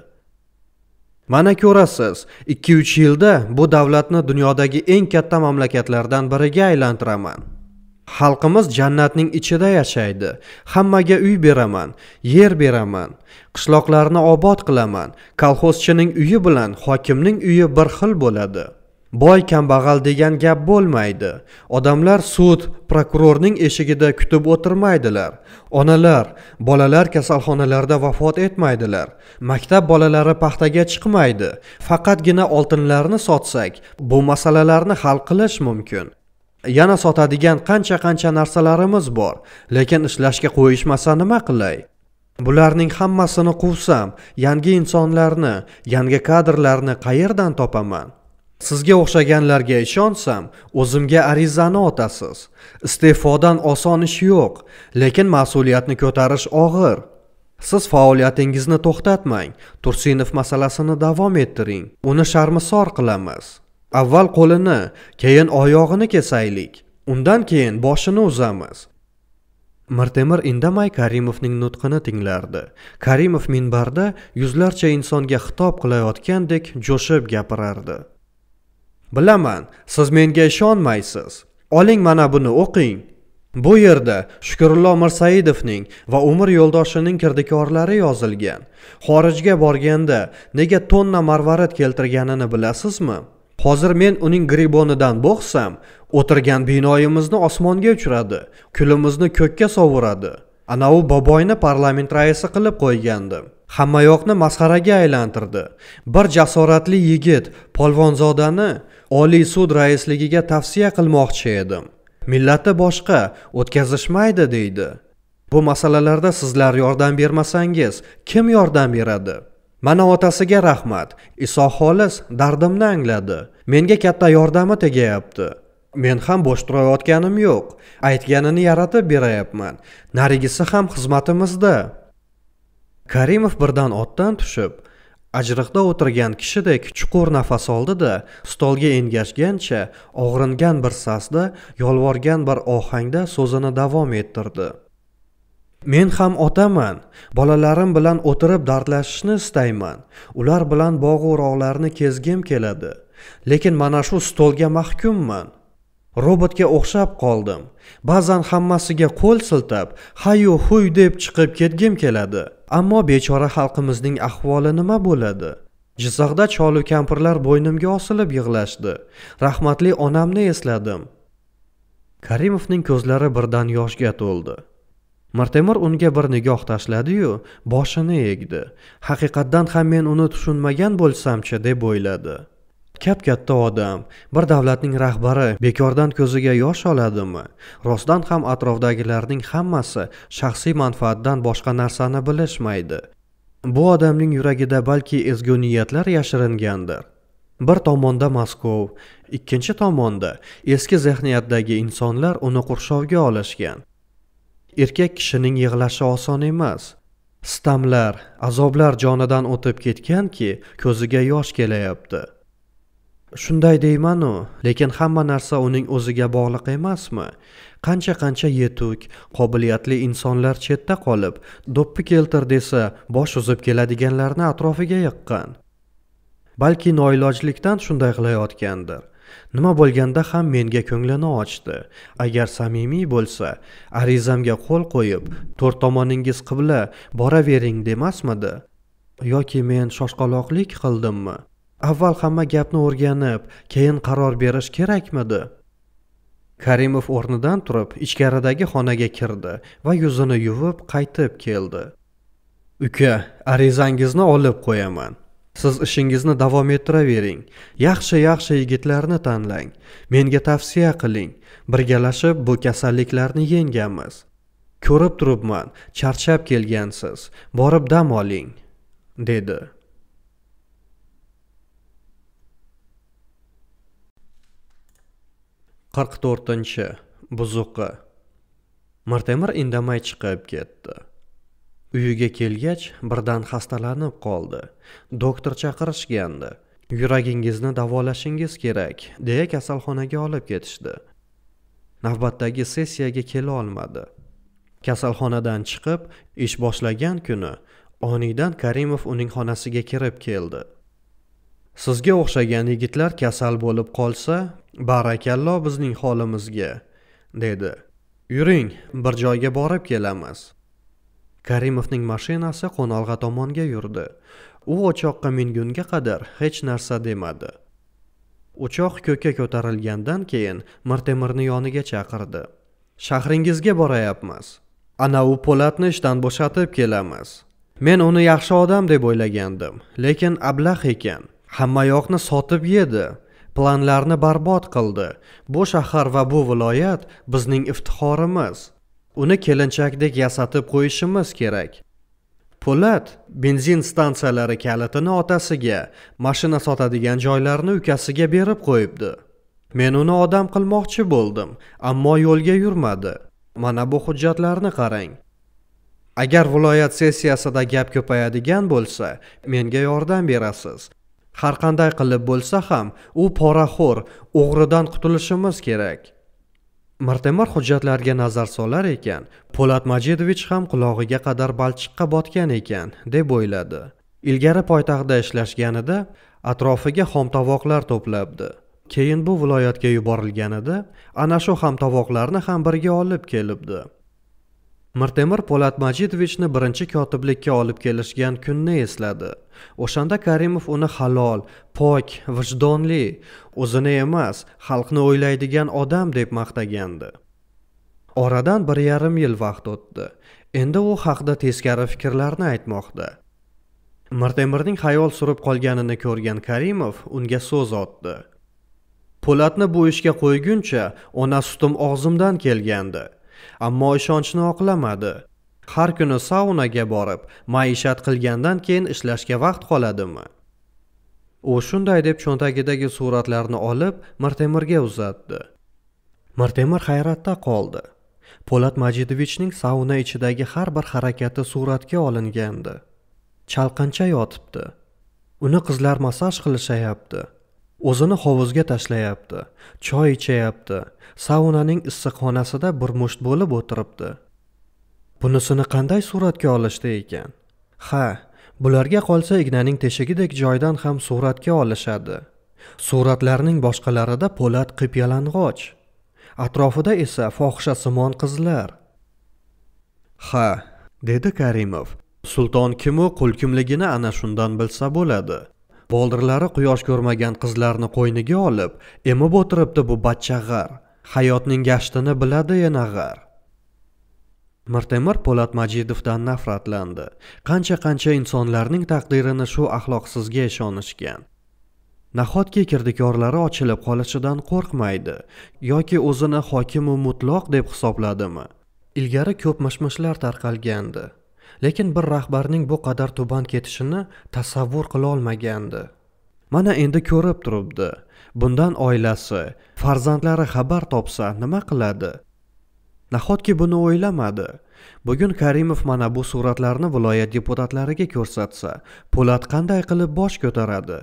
A: mana ko'rasiz ikki uch yilda bu davlatni dunyodagi eng katta mamlakatlardan biriga aylantiraman xalqimiz jannatning ichida yashaydi hammaga uy beraman yer beraman qishloqlarni obod qilaman kolxozchining uyi bilan hokimning uyi bir xil bo'ladi boy kambag'al degan gap bo'lmaydi odamlar sud prokurorning eshigida kutib o'tirmaydilar onalar bolalar kasalxonalarda vafot etmaydilar maktab bolalari paxtaga chiqmaydi faqatgina oltinlarni sotsak bu masalalarni hal qilish mumkin yana sotadigan qancha qancha narsalarimiz bor lekin ishlashga qo'yishmasa nima qilay bularning hammasini quvsam yangi insonlarni yangi kadrlarni qayerdan topaman sizga o'xshaganlarga ishonsam o'zimga arizani otasiz iste'fodan oson ish yo'q lekin mas'uliyatni ko'tarish og'ir siz faoliyatingizni to'xtatmang tursinov masalasini davom ettiring uni sharmisor qilamiz avval qo'lini keyin oyog'ini kesaylik undan keyin boshini uzamiz mirtemir indamay karimovning nutqini tinglardi karimov minbarda yuzlarcha insonga xitob qilayotgandek jo'shib gapirardi bilaman siz menga ishonmaysiz oling mana buni o'qing bu yerda shukurullo mirsaidovning va umr yo'ldoshining kirdikorlari yozilgan xorijga borganda nega tonna marvarid keltirganini bilasizmi hozir men uning gribonidan bo'qsam o'tirgan binoyimizni osmonga uchiradi kulimizni ko'kka sovuradi anavi boboyni parlament raisi qilib qo'ygandi hammayoqni masxaraga aylantirdi bir jasoratli yigit polvonzodani oliy sud raisligiga tavsiya qilmoqchi edim millati boshqa o'tkazishmaydi deydi bu masalalarda sizlar yordam bermasangiz kim yordam beradi mana otasiga rahmat iso xolis dardimni angladi menga katta yordami tegayapti men ham bo'sh turayotganim yo'q aytganini yaratib berayapman narigisi ham xizmatimizda karimov birdan otdan tushib ajriqda o'tirgan kishidek chuqur nafas oldida stolga engashgancha og'ringan bir sasda yolvorgan bir ohangda so'zini davom ettirdi men ham otaman bolalarim bilan o'tirib dardlashishni istayman ular bilan bog' o'roqlarni kezgim keladi lekin mana shu stolga mahkumman robotga o'xshab qoldim ba'zan hammasiga qo'l siltab hayu huy deb chiqib ketgim keladi ammo bechora xalqimizning ahvoli nima bo'ladi jizzaxda cholu kampirlar bo'ynimga osilib yig'lashdi rahmatli onamni esladim karimovning ko'zlari birdan yoshga to'ldi mirtemir unga bir nigoh tashladiyu boshini egdi haqiqatdan ham men uni tushunmagan bo'lsamchi deb o'yladi kap katta odam bir davlatning rahbari bekordan ko'ziga yosh oladimi rostdan ham atrofdagilarning hammasi shaxsiy manfaatdan boshqa narsani bilishmaydi bu odamning yuragida balki ezgu niyatlar yashiringandir bir tomonda moskov ikkinchi tomonda eski zehniyatdagi insonlar uni qurshovga olishgan erkak kishining yig'lashi oson emas stamlar azoblar jonidan o'tib ketganki ko'ziga yosh kelayapti shunday deymanu lekin hamma narsa uning o'ziga bog'liq emasmi qancha qancha yetuk qobiliyatli insonlar chetda qolib do'ppi keltir desa bosh uzib keladiganlarni atrofiga yiqqan balki noilojlikdan shunday qilayotgandir nima bo'lganda ham menga ko'nglini ochdi agar samimiy bo'lsa arizamga qo'l qo'yib to'rt tomoningiz qibla boravering demasmidi yoki men shoshqaloqlik qildimmi avval hamma gapni o'rganib keyin qaror berish kerakmidi karimov o'rnidan turib ichkaridagi xonaga kirdi va yuzini yuvib qaytib keldi uka arizangizni olib qo'yaman siz ishingizni davom ettiravering yaxshi yaxshi yigitlarni tanlang menga tavsiya qiling birgalashib bu kasalliklarni yengamiz ko'rib turibman charchab kelgansiz borib dam oling dedi qirq to'rtinchi buzuqi martemir indamay chiqib ketdi uyiga kelgach birdan xastalanib qoldi doktor chaqirishgandi yuragingizni davolashingiz kerak deya kasalxonaga olib ketishdi navbatdagi sessiyaga kela olmadi kasalxonadan chiqib ish boshlagan kuni oniydan karimov uning xonasiga kirib keldi sizga o'xshagan yigitlar kasal bo'lib qolsa barakallo bizning holimizga dedi yuring bir joyga borib kelamiz karimovning mashinasi qo'nolg'a tomonga yurdi u o'choqqa mingunga qadar hech narsa demadi o'choq ko'kka ko'tarilgandan keyin mirtemirni yoniga chaqirdi shahringizga borayapmiz ana u po'latni ishdan bo'shatib kelamiz men uni yaxshi odam deb o'ylagandim lekin ablah ekan hammayoqni sotib yedi planlarni barbod qildi bu shahar va bu viloyat bizning iftixorimiz uni kelinchakdek yasatib qo'yishimiz kerak po'lat benzin stansiyalari kalitini otasiga mashina sotadigan joylarni ukasiga berib qo'yibdi men uni odam qilmoqchi bo'ldim ammo yo'lga yurmadi mana bu hujjatlarni qarang agar viloyat sessiyasida gap ko'payadigan bo'lsa menga yordam berasiz har qanday qilib bo'lsa ham u poraxo'r o'g'ridan qutulishimiz kerak martemar hujjatlarga nazar solar ekan po'lat majidovich ham qulog'iga qadar balchiqqa botgan ekan deb o'yladi ilgari poytaxtda ishlashganida atrofiga xomtovoqlar to'plabdi keyin bu viloyatga yuborilganida ana shu xomtovoqlarni ham birga olib kelibdi mirtemir po'lat majidovichni birinchi kotiblikka olib kelishgan kunni esladi o'shanda karimov uni halol pok vijdonli o'zini emas xalqni o'ylaydigan odam deb maqtagandi oradan bir yarim yil vaqt o'tdi endi u haqda teskari fikrlarni aytmoqda mirtemirning xayol surib qolganini ko'rgan karimov unga so'z otdi po'latni bu ishga qo'yguncha ona sutim og'zimdan kelgandi ammo ishonchni oqlamadi har kuni saunaga borib maishat qilgandan keyin ishlashga vaqt qoladimi u shunday deb cho'ntagidagi suratlarni olib mirtemirga uzatdi mirtemir hayratda qoldi po'lat majidovichning sauna ichidagi har bir harakati suratga olingandi chalqancha yotibdi uni qizlar massaj qilishayapti şey o'zini hovuzga tashlayapti choy ichayapti saunaning issiqxonasida bir musht bo'lib o'tiribdi bunisini qanday suratga olishdi ekan ha bularga qolsa ignaning teshigidek joydan ham suratga olishadi suratlarning boshqalarida po'lat qip yalang'och atrofida esa fohishasimon qizlar ha dedi karimov sulton kim qul kimligini ana shundan bilsa bo'ladi boldirlari quyosh ko'rmagan qizlarni qo'yniga olib emib o'tiribdi bu bachchag'ar hayotning gashtini biladi enag'ar mirtemir po'lat majidovdan nafratlandi qancha qancha insonlarning taqdirini shu axloqsizga ishonishgan nahotki kirdikorlari ochilib qolishidan qo'rqmaydi yoki o'zini hokimu mutloq deb hisobladimi ilgari ko'p mishmishlar tarqalgandi lekin bir rahbarning bu qadar tuban ketishini tasavvur qilolmagandi mana endi ko'rib turibdi bundan oilasi farzandlari xabar topsa nima qiladi nahotki buni o'ylamadi bugun karimov mana bu suratlarni viloyat deputatlariga ko'rsatsa po'lat qanday qilib bosh ko'taradi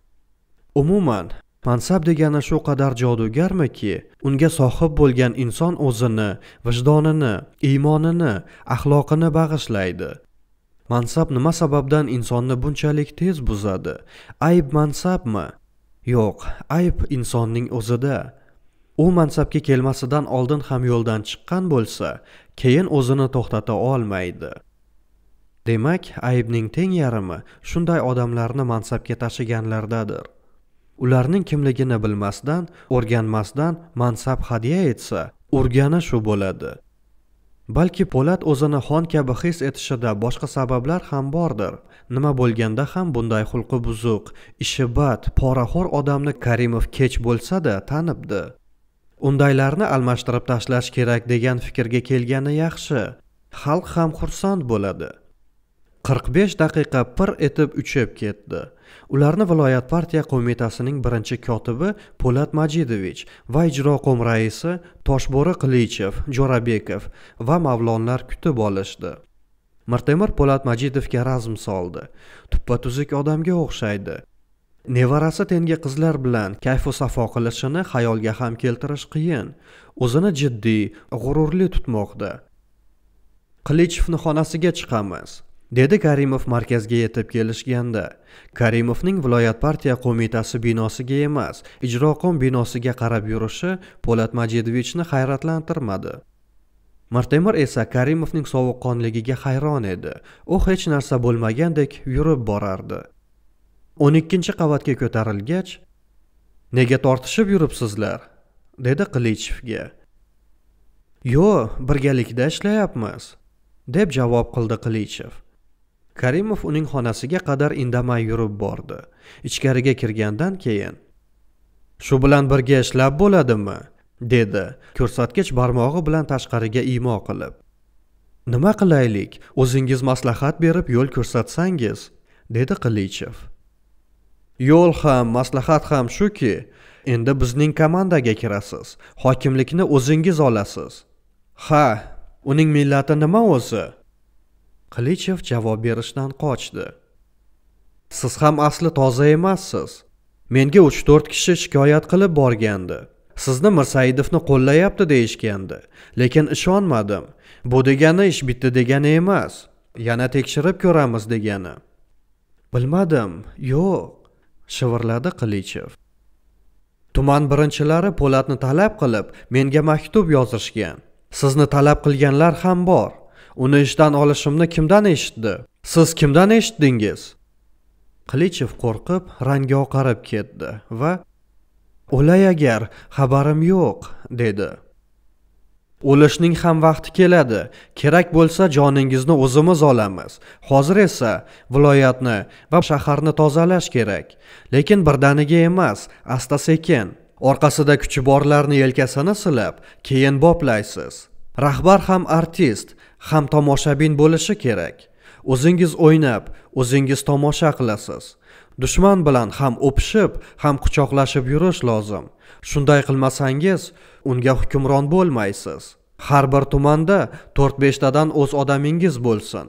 A: umuman mansab degani shu qadar jodugarmiki unga sohib bo'lgan inson o'zini vijdonini iymonini axloqini bag'ishlaydi mansab nima sababdan insonni bunchalik tez buzadi ayb mansabmi yo'q ayb insonning o'zida u mansabga kelmasidan oldin ham yo'ldan chiqqan bo'lsa keyin o'zini to'xtata olmaydi demak aybning teng yarimi shunday odamlarni mansabga tashiganlardadir ularning kimligini bilmasdan o'rganmasdan mansab hadya etsa urgani shu bo'ladi balki po'lat o'zini xon kabi his etishida boshqa sabablar ham bordir nima bo'lganda ham bunday xulqi buzuq ishi bad poraxo'r odamni karimov kech bo'lsa-da tanibdi undaylarni almashtirib tashlash kerak degan fikrga kelgani yaxshi xalq ham xursand bo'ladi 45 daqiqa pir etib uchib ketdi ularni viloyat partiya qo'mitasining birinchi kotibi po'lat majidovich va ijroqo'm raisi toshbo'ri qilichev jo'rabekov va mavlonlar kutib olishdi mirtemir po'lat majidovga razm soldi tuppa tuzuk odamga o'xshaydi nevarasi tengi qizlar bilan kayfu safo qilishini xayolga ham keltirish qiyin o'zini jiddiy g'ururli tutmoqda qilichevni xonasiga chiqamiz dedi karimov markazga yetib kelishganda karimovning viloyat partiya qo'mitasi binosiga emas ijroqo'm binosiga qarab yurishi po'lat majidovichni hayratlantirmadi martemir esa karimovning sovuqqonligiga hayron edi u hech narsa bo'lmagandek yurib borardi o'n ikkinchi qavatga ko'tarilgach nega tortishib yuribsizlar dedi qilichevga yo birgalikda ishlayapmiz deb javob qildi qilichev karimov uning xonasiga qadar indamay yurib bordi ichkariga kirgandan keyin shu bilan birga ishlab bo'ladimi dedi ko'rsatkich barmog'i bilan tashqariga imo qilib nima qilaylik o'zingiz maslahat berib yo'l ko'rsatsangiz dedi qilichev yo'l ham maslahat ham shuki endi bizning komandaga kirasiz hokimlikni o'zingiz olasiz ha uning millati nima o'zi qilichev javob berishdan qochdi siz ham asli toza emassiz menga 3-4 kishi shikoyat qilib borgandi sizni mirsaidovni qo'llayapti deyishgandi lekin ishonmadim bu degani ish bitti degani emas yana tekshirib ko'ramiz degani bilmadim yo'q shivirladi qilichev tuman birinchilari po'latni talab qilib menga maktub yozishgan sizni talab qilganlar ham bor uni ishdan olishimni kimdan eshitdi siz kimdan eshitdingiz qilichev qo'rqib rangi oqarib ketdi va o'lay agar xabarim yo'q dedi o'lishning ham vaqti keladi kerak bo'lsa joningizni o'zimiz olamiz hozir esa viloyatni va shaharni tozalash kerak lekin birdaniga emas asta sekin orqasida kuchi borlarni yelkasini silab keyin boplaysiz rahbar ham artist ham tomoshabin bo'lishi kerak o'zingiz o'ynab o'zingiz tomosha qilasiz dushman bilan ham o'pishib ham quchoqlashib yurish lozim shunday qilmasangiz unga hukmron bo'lmaysiz har bir tumanda to'rt beshtadan o'z odamingiz bo'lsin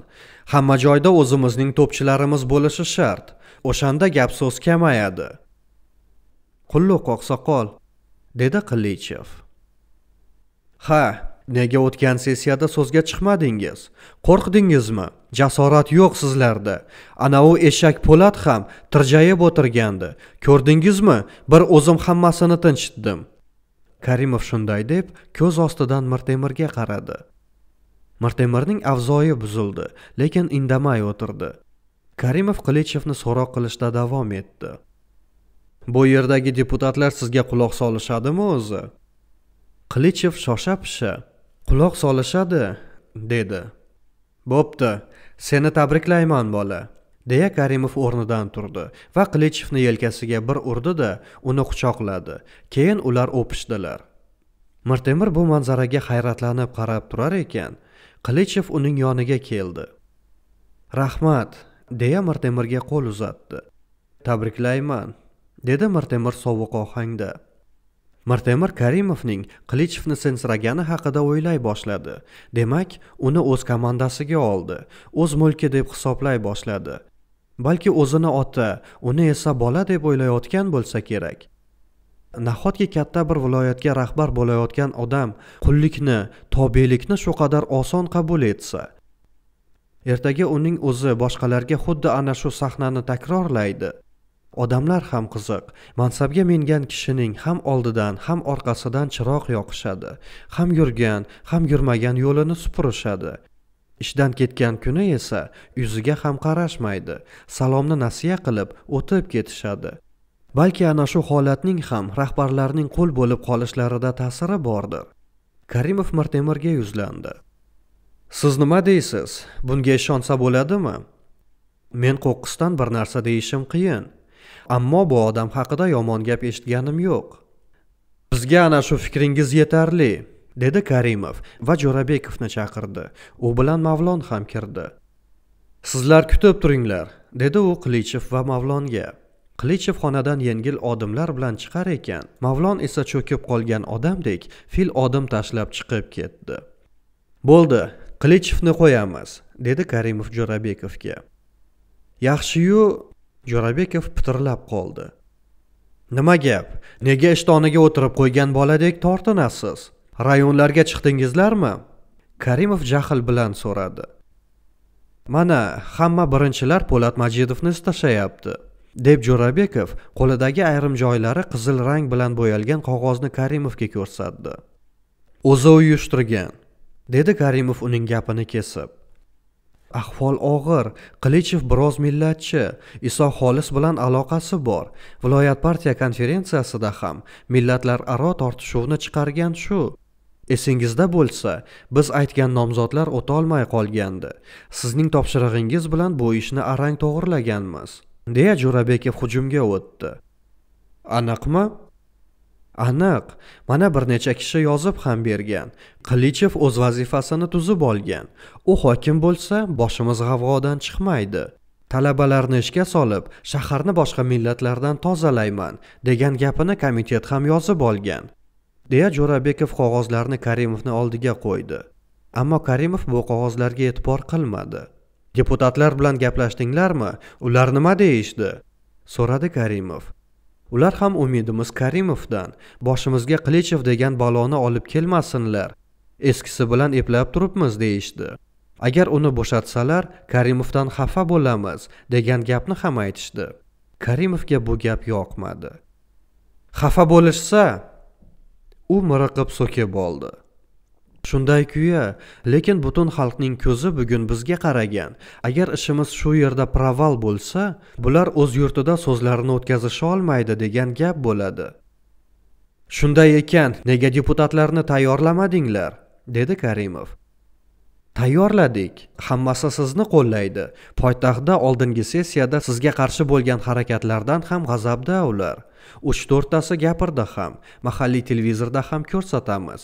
A: hamma joyda o'zimizning to'pchilarimiz bo'lishi shart o'shanda gap so'z kamayadi qulluq oqsoqol dedi qillichev ha nega o'tgan sessiyada so'zga chiqmadingiz qo'rqdingizmi jasorat yo'q sizlarda anavi eshak po'lat ham tirjayib o'tirgandi ko'rdingizmi bir o'zim hammasini tinchitdim karimov shunday deb ko'z ostidan mirtemirga qaradi mirtemirning avzoyi buzildi lekin indamay o'tirdi karimov qilichevni so'roq qilishda davom etdi bu yerdagi deputatlar sizga quloq solishadimi o'zi qilichev shosha pisha quloq solishadi dedi bo'pti seni tabriklayman bola deya karimov o'rnidan turdi va qilichevni yelkasiga bir urdi da uni quchoqladi keyin ular o'pishdilar mirtemir bu manzaraga hayratlanib qarab turar ekan qilichev uning yoniga keldi rahmat deya mirtemirga qo'l uzatdi tabriklayman dedi mirtemir sovuq ohangda mirtemir karimovning qilichevni sensiragani haqida o'ylay boshladi demak uni o'z komandasiga oldi o'z mulki deb hisoblay boshladi balki o'zini ota uni esa bola deb o'ylayotgan bo'lsa kerak nahotki katta bir viloyatga rahbar bo'layotgan odam qullikni tobelikni shu qadar oson qabul etsa ertaga uning o'zi boshqalarga xuddi ana shu sahnani takrorlaydi odamlar ham qiziq mansabga mingan kishining ham oldidan ham orqasidan chiroq yoqishadi ham yurgan ham yurmagan yo'lini supurishadi ishdan ketgan kuni esa yuziga ham qarashmaydi salomni nasiya qilib o'tib ketishadi balki ana shu holatning ham rahbarlarning qo'l bo'lib qolishlarida ta'siri bordir karimov mirtemirga yuzlandi siz nima deysiz bunga ishonsa bo'ladimi men qo'qqisdan bir narsa deyishim qiyin ammo bu odam haqida yomon gap eshitganim yo'q bizga ana shu fikringiz yetarli dedi karimov va jo'rabekovni chaqirdi u bilan mavlon ham kirdi sizlar kutib turinglar dedi u qilichev va mavlonga qilichev xonadan yengil odimlar bilan chiqar ekan mavlon esa cho'kib qolgan odamdek fil odim tashlab chiqib ketdi bo'ldi qilichevni qo'yamiz dedi karimov jo'rabekovga yaxshiyu jo'rabekov pitirlab qoldi nima gap nega ishtoniga o'tirib qo'ygan boladek tortinasiz rayonlarga chiqdingizlarmi karimov jahl bilan so'radi mana hamma birinchilar po'lat majidovni istashayapti deb jo'rabekov qo'lidagi ayrim joylari qizil rang bilan bo'yalgan qog'ozni karimovga ko'rsatdi o'zi uyushtirgan dedi karimov uning gapini kesib ahvol og'ir qilichev biroz millatchi iso xolis bilan aloqasi bor viloyat partiya konferensiyasida ham millatlararo tortishuvni chiqargan shu esingizda bo'lsa biz aytgan nomzodlar o'tolmay qolgandi sizning topshirig'ingiz bilan bu ishni arang to'g'irlaganmiz deya jo'rabekov hujumga o'tdi aniqmi aniq mana bir necha kishi yozib ham bergan qilichev o'z vazifasini tuzib olgan u hokim bo'lsa boshimiz g'avg'odan chiqmaydi talabalarni ishga solib shaharni boshqa millatlardan tozalayman degan gapini komitet ham yozib olgan deya jo'rabekov qog'ozlarni karimovni oldiga qo'ydi ammo karimov bu qog'ozlarga e'tibor qilmadi deputatlar bilan gaplashdinglarmi ular nima deyishdi so'radi karimov ular ham umidimiz karimovdan boshimizga qilichev degan baloni olib kelmasinlar eskisi bilan eplab turibmiz deyishdi agar uni bo'shatsalar karimovdan xafa bo'lamiz degan gapni ham aytishdi karimovga bu gap yoqmadi xafa bo'lishsa u miriqib so'kib oldi shunday kuya lekin butun xalqning ko'zi bugun bizga qaragan agar ishimiz shu yerda proval bo'lsa bular o'z yurtida so'zlarini o'tkazisha olmaydi degan gap bo'ladi shunday ekan nega deputatlarni tayyorlamadinglar dedi karimov tayyorladik hammasi sizni qo'llaydi poytaxtda oldingi sessiyada sizga qarshi bo'lgan harakatlardan ham g'azabda ular uch to'rttasi gapirdi ham mahalliy televizorda ham ko'rsatamiz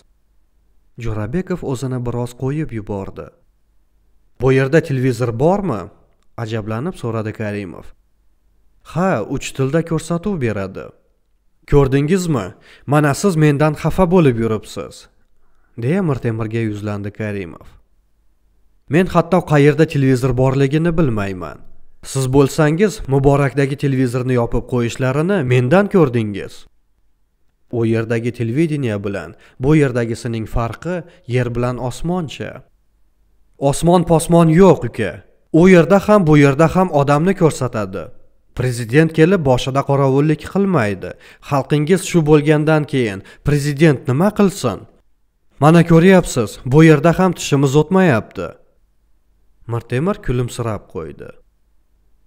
A: jo'rabekov o'zini biroz qo'yib yubordi bu yerda televizor bormi ajablanib so'radi karimov ha uch tilda ko'rsatuv beradi ko'rdingizmi mana siz mendan xafa bo'lib yuribsiz deya mirtemirga yuzlandi karimov men hatto qayerda televizor borligini bilmayman siz bo'lsangiz muborakdagi televizorni yopib qo'yishlarini mendan ko'rdingiz u yerdagi televideniya bilan bu yerdagisining farqi yer bilan osmoncha osmon posmon yo'q uka u yerda ham bu yerda ham odamni ko'rsatadi prezident kelib boshida qorovullik qilmaydi xalqingiz shu bo'lgandan keyin prezident nima qilsin mana ko'ryapsiz bu yerda ham tishimiz o'tmayapti mirtemir kulimsirab qo'ydi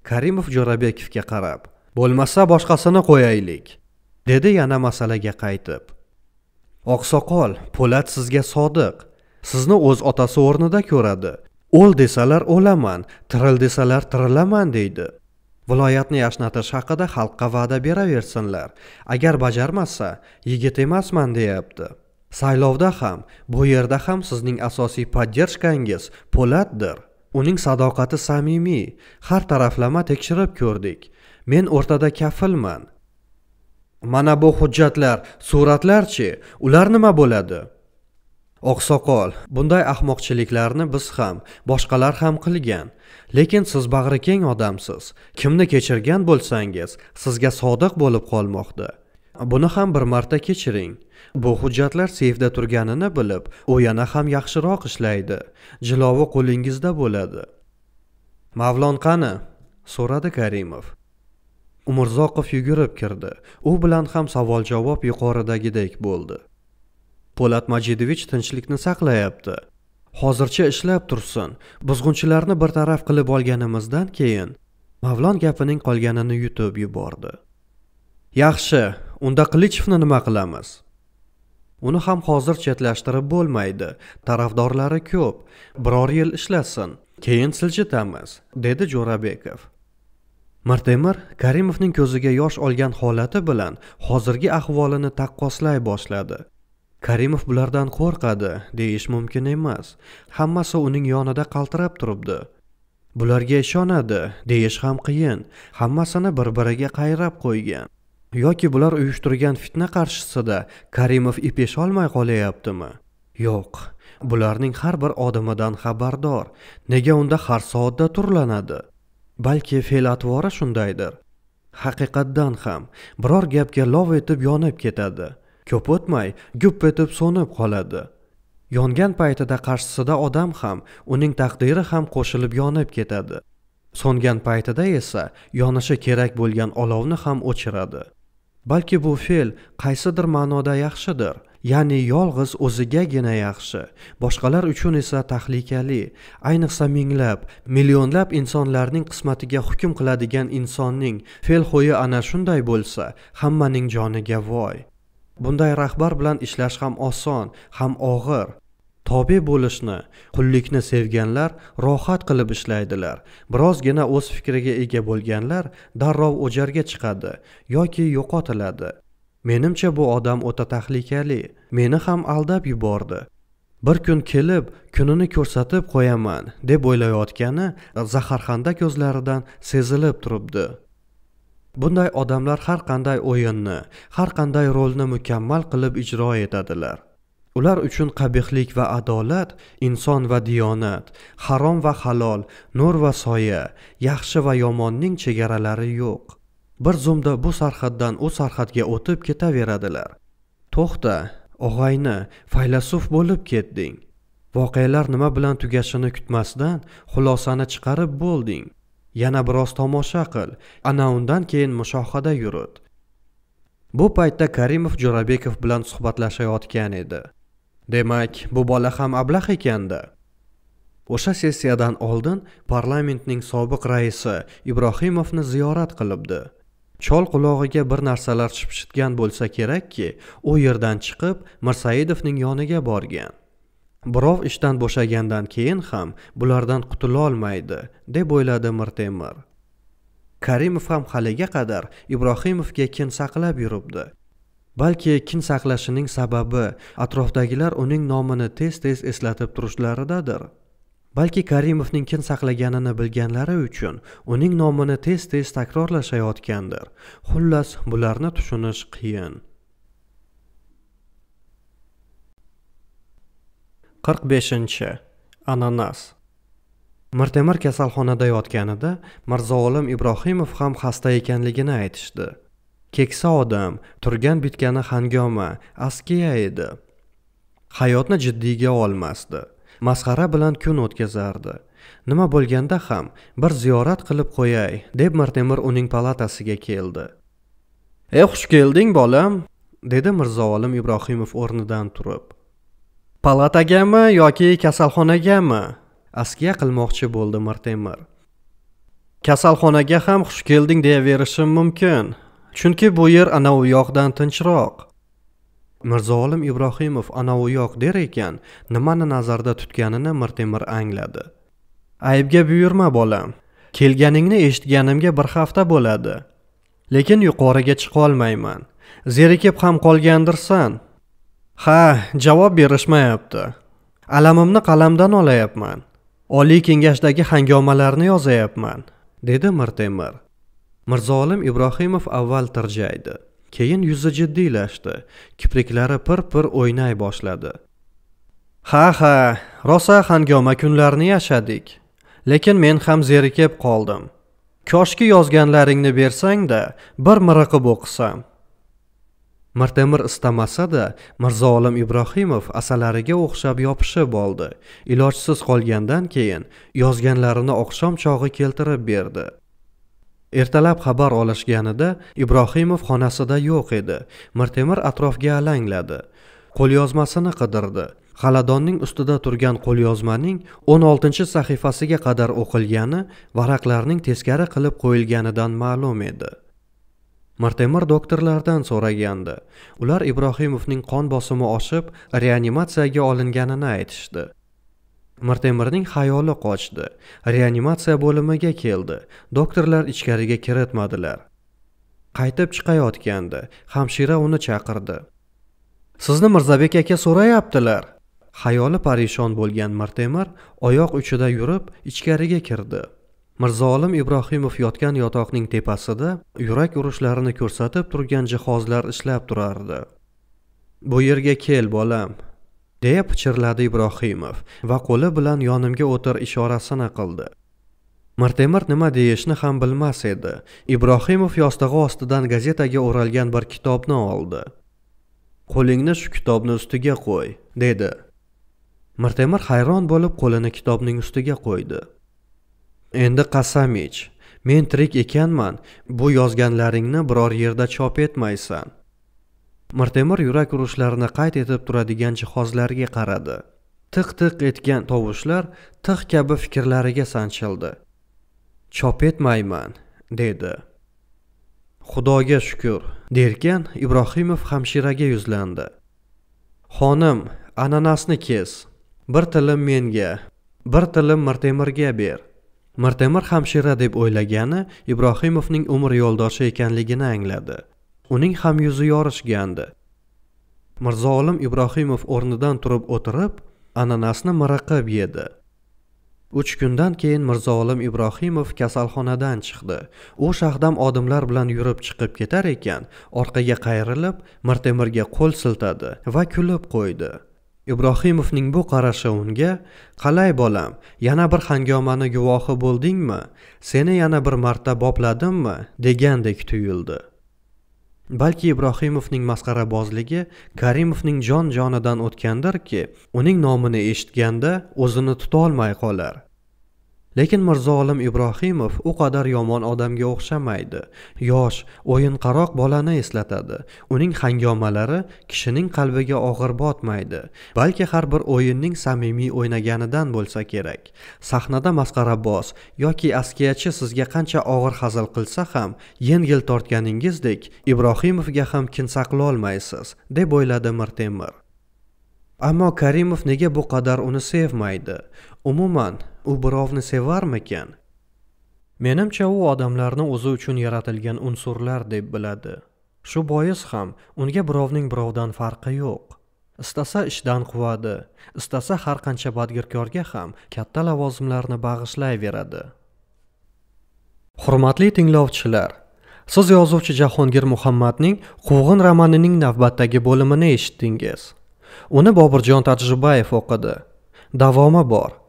A: karimov jo'rabekovga qarab bo'lmasa boshqasini qo'yaylik dedi yana masalaga qaytib oqsoqol po'lat sizga sodiq sizni o'z otasi o'rnida ko'radi o'l desalar o'laman tiril desalar tirilaman deydi viloyatni yashnatish haqida xalqqa va'da beraversinlar agar bajarmasa yigit emasman deyapti saylovda ham bu yerda ham sizning asosiy поддержкаңiz po'latdir uning sadoqati samimiy har taraflama tekshirib ko'rdik men o'rtada kafilman mana bu hujjatlar suratlarchi ular nima bo'ladi oqsoqol bunday ahmoqchiliklarni biz ham boshqalar ham qilgan lekin siz bag'ri keng odamsiz kimni kechirgan bo'lsangiz sizga sodiq bo'lib qolmoqda buni ham bir marta kechiring bu hujjatlar seyfda turganini bilib u yana ham yaxshiroq ishlaydi jilovi qo'lingizda bo'ladi mavlon qani so'radi karimov umurzoqov yugurib kirdi u bilan ham savol javob yuqoridagidek bo'ldi po'lat majidovich tinchlikni saqlayapti hozircha ishlab tursin buzg'unchilarni bartaraf qilib olganimizdan keyin mavlon gapining qolganini yutib yubordi yaxshi unda qilichevni nima qilamiz uni ham hozir chetlashtirib bo'lmaydi tarafdorlari ko'p biror yil ishlasin keyin siljitamiz dedi jo'rabekov martemir karimovning ko'ziga yosh olgan holati bilan hozirgi ahvolini taqqoslay boshladi karimov bulardan qo'rqadi deyish mumkin emas hammasi uning yonida qaltirab turibdi bularga ishonadi deyish ham qiyin hammasini bir biriga qayrab qo'ygan yoki bular uyushtirgan fitna qarshisida karimov olmay qolyaptimi yo'q bularning har bir odimidan xabardor nega unda har soatda turlanadi balki fe'l atvori shundaydir haqiqatdan ham biror gapga lov etib yonib ketadi ko'p o'tmay gup etib so'nib qoladi yongan paytida qarshisida odam ham uning taqdiri ham qo'shilib yonib ketadi so'ngan paytida esa yonishi kerak bo'lgan olovni ham o'chiradi balki bu fe'l qaysidir ma'noda yaxshidir ya'ni yolg'iz o'zigagina yaxshi boshqalar uchun esa tahlikali ayniqsa minglab millionlab insonlarning qismatiga hukm qiladigan insonning fe'l xo'yi ana shunday bo'lsa hammaning joniga voy bunday rahbar bilan ishlash ham oson ham og'ir tobe bo'lishni qullikni sevganlar rohat qilib ishlaydilar birozgina o'z fikriga ega bo'lganlar darrov o'jarga chiqadi yoki yo'qotiladi menimcha bu odam o'ta tahlikali meni ham aldab yubordi bir kun kelib kunini ko'rsatib qo'yaman deb o'ylayotgani zaharxanda ko'zlaridan sezilib turibdi bunday odamlar har qanday o'yinni har qanday rolni mukammal qilib ijro etadilar ular uchun qabihlik va adolat inson va diyonat harom va halol nur va soya yaxshi va yomonning chegaralari yo'q bir zumda bu sarhaddan u sarhadga o'tib ketaveradilar to'xta og'ayni faylasuf bo'lib ketding voqealar nima bilan tugashini kutmasdan xulosani chiqarib bo'lding yana biroz tomosha qil ana undan keyin mushohada yurit bu paytda karimov jo'rabekov bilan suhbatlashayotgan edi demak bu bola ham ablah ekanda o'sha sessiyadan oldin parlamentning sobiq raisi ibrohimovni ziyorat qilibdi chol qulog'iga bir narsalar shipshitgan bo'lsa kerakki u yerdan chiqib mirsaidovning yoniga borgan birov ishdan bo'shagandan keyin ham bulardan qutulolmaydi deb o'yladi mirtemir karimov ham haliga qadar ibrohimovga kin saqlab yuribdi balki kin saqlashining sababi atrofdagilar uning nomini tez tez eslatib turishlaridadir balki karimovning kin saqlaganini bilganlari uchun uning nomini tez tez takrorlashayotgandir xullas bularni tushunish qiyin 45 ananas mirtemir kasalxonada yotganida Olim ibrohimov ham xasta ekanligini aytishdi keksa odam turgan bitgani hangoma askiya edi hayotni jiddiyga olmasdi masxara bilan kun o'tkazardi nima bo'lganda ham bir ziyorat qilib qo'yay deb mirtemir uning palatasiga keldi e xush kelding bolam dedi olim ibrohimov o'rnidan turib palatagami yoki kasalxonagami askiya qilmoqchi bo'ldi mirtemir kasalxonaga ham xush kelding deyaverishim mumkin chunki bu yer anavi yoqdan tinchroq Mirzolim ibrohimov anavi yoq der ekan nimani nazarda tutganini mirtemir angladi aybga buyurma bolam kelganingni eshitganimga bir hafta bo'ladi lekin yuqoriga chiqolmayman zerikib ham qolgandirsan ha javob berishmayapti alamimni qalamdan olayapman oliy kengashdagi hangomalarni yozayapman dedi mirtemir mirzolim ibrohimov avval tirjaydi keyin yuzi jiddiylashdi kipriklari pir pir o'ynay boshladi ha ha rosa hangoma kunlarni yashadik lekin men ham zerikib qoldim koshki yozganlaringni bersang-da bir miriqib o'qisam Mirtemir istamasa-da, olim Ibrohimov asalariga o'xshab yopishib oldi. Ilojsiz qolgandan keyin yozganlarini oqshom chog'i keltirib berdi. ertalab xabar olishganida ibrohimov xonasida yo'q edi mirtemir atrofga alangladi qo'lyozmasini qidirdi xaladonning ustida turgan qo'lyozmaning 16 sahifasiga qadar o'qilgani varaqlarning teskari qilib qo'yilganidan ma'lum edi mirtemir doktorlardan so'ragandi ular ibrohimovning qon bosimi oshib reanimatsiyaga olinganini aytishdi mirtemirning xayoli qochdi reanimatsiya bo'limiga keldi doktorlar ichkariga kiritmadilar qaytib chiqayotgandi hamshira uni chaqirdi sizni mirzabek aka so'rayaptilar xayoli parishon bo'lgan mirtemir oyoq uchida yurib ichkariga kirdi mirzolim ibrohimov yotgan yotoqning tepasida yurak urishlarini ko'rsatib turgan jihozlar ishlab turardi bu yerga kel bolam deya pichirladi ibrohimov va qo'li bilan yonimga o'tir ishorasini qildi mirtemir nima deyishni ham bilmas edi ibrohimov yostig'i ostidan gazetaga o'ralgan bir kitobni oldi qo'lingni shu kitobni ustiga qo'y dedi mirtemir hayron bo'lib qo'lini kitobning ustiga qo'ydi endi qasam ich men tirik ekanman bu yozganlaringni biror yerda chop etmaysan mirtemir yurak urushlarini qayd etib turadigan jihozlarga qaradi tiq tiq etgan tovushlar tiq kabi fikrlariga sanchildi chop etmayman dedi xudoga shukur derkan ibrohimov hamshiraga yuzlandi xonim ananasni kes bir tilim menga bir tilim mirtemirga ber mirtemir hamshira deb o'ylagani ibrohimovning umr yo'ldoshi ekanligini angladi uning ham yuzi yorishgandi mirzolim ibrohimov o'rnidan turib o'tirib ananasni miriqib yedi uch kundan keyin mirzolim ibrohimov kasalxonadan chiqdi u shahdam odimlar bilan yurib chiqib ketar ekan orqaga qayrilib mirtemirga qo'l siltadi va kulib qo'ydi ibrohimovning bu qarashi unga qalay bolam yana bir hangomani guvohi bo'ldingmi seni yana bir marta bopladimmi degandek tuyuldi balki ibrohimovning masxarabozligi karimovning jon jonidan o'tgandirki uning nomini eshitganda o'zini tutolmay qolar lekin olim ibrohimov u qadar yomon odamga o'xshamaydi yosh o'yinqaroq bolani eslatadi uning hangomalari kishining qalbiga og'ir botmaydi balki har bir o'yinning samimiy o'ynaganidan bo'lsa kerak sahnada masxaraboz yoki askiyachi sizga qancha og'ir hazil qilsa ham yengil tortganingizdek ibrohimovga ham kin saqlolmaysiz deb o'yladi mirtemir ammo karimov nega bu qadar uni sevmaydi umuman u birovni sevarmikan menimcha u odamlarni o'zi uchun yaratilgan unsurlar deb biladi shu bois ham unga birovning birovdan farqi yo'q istasa ishdan quvadi istasa har qancha badgirkorga ham katta lavozimlarni bag'ishlayveradi hurmatli tinglovchilar siz yozuvchi jahongir muhammadning quvg'in romanining navbatdagi bo'limini eshitdingiz uni boburjon tajribayev o'qidi davomi bor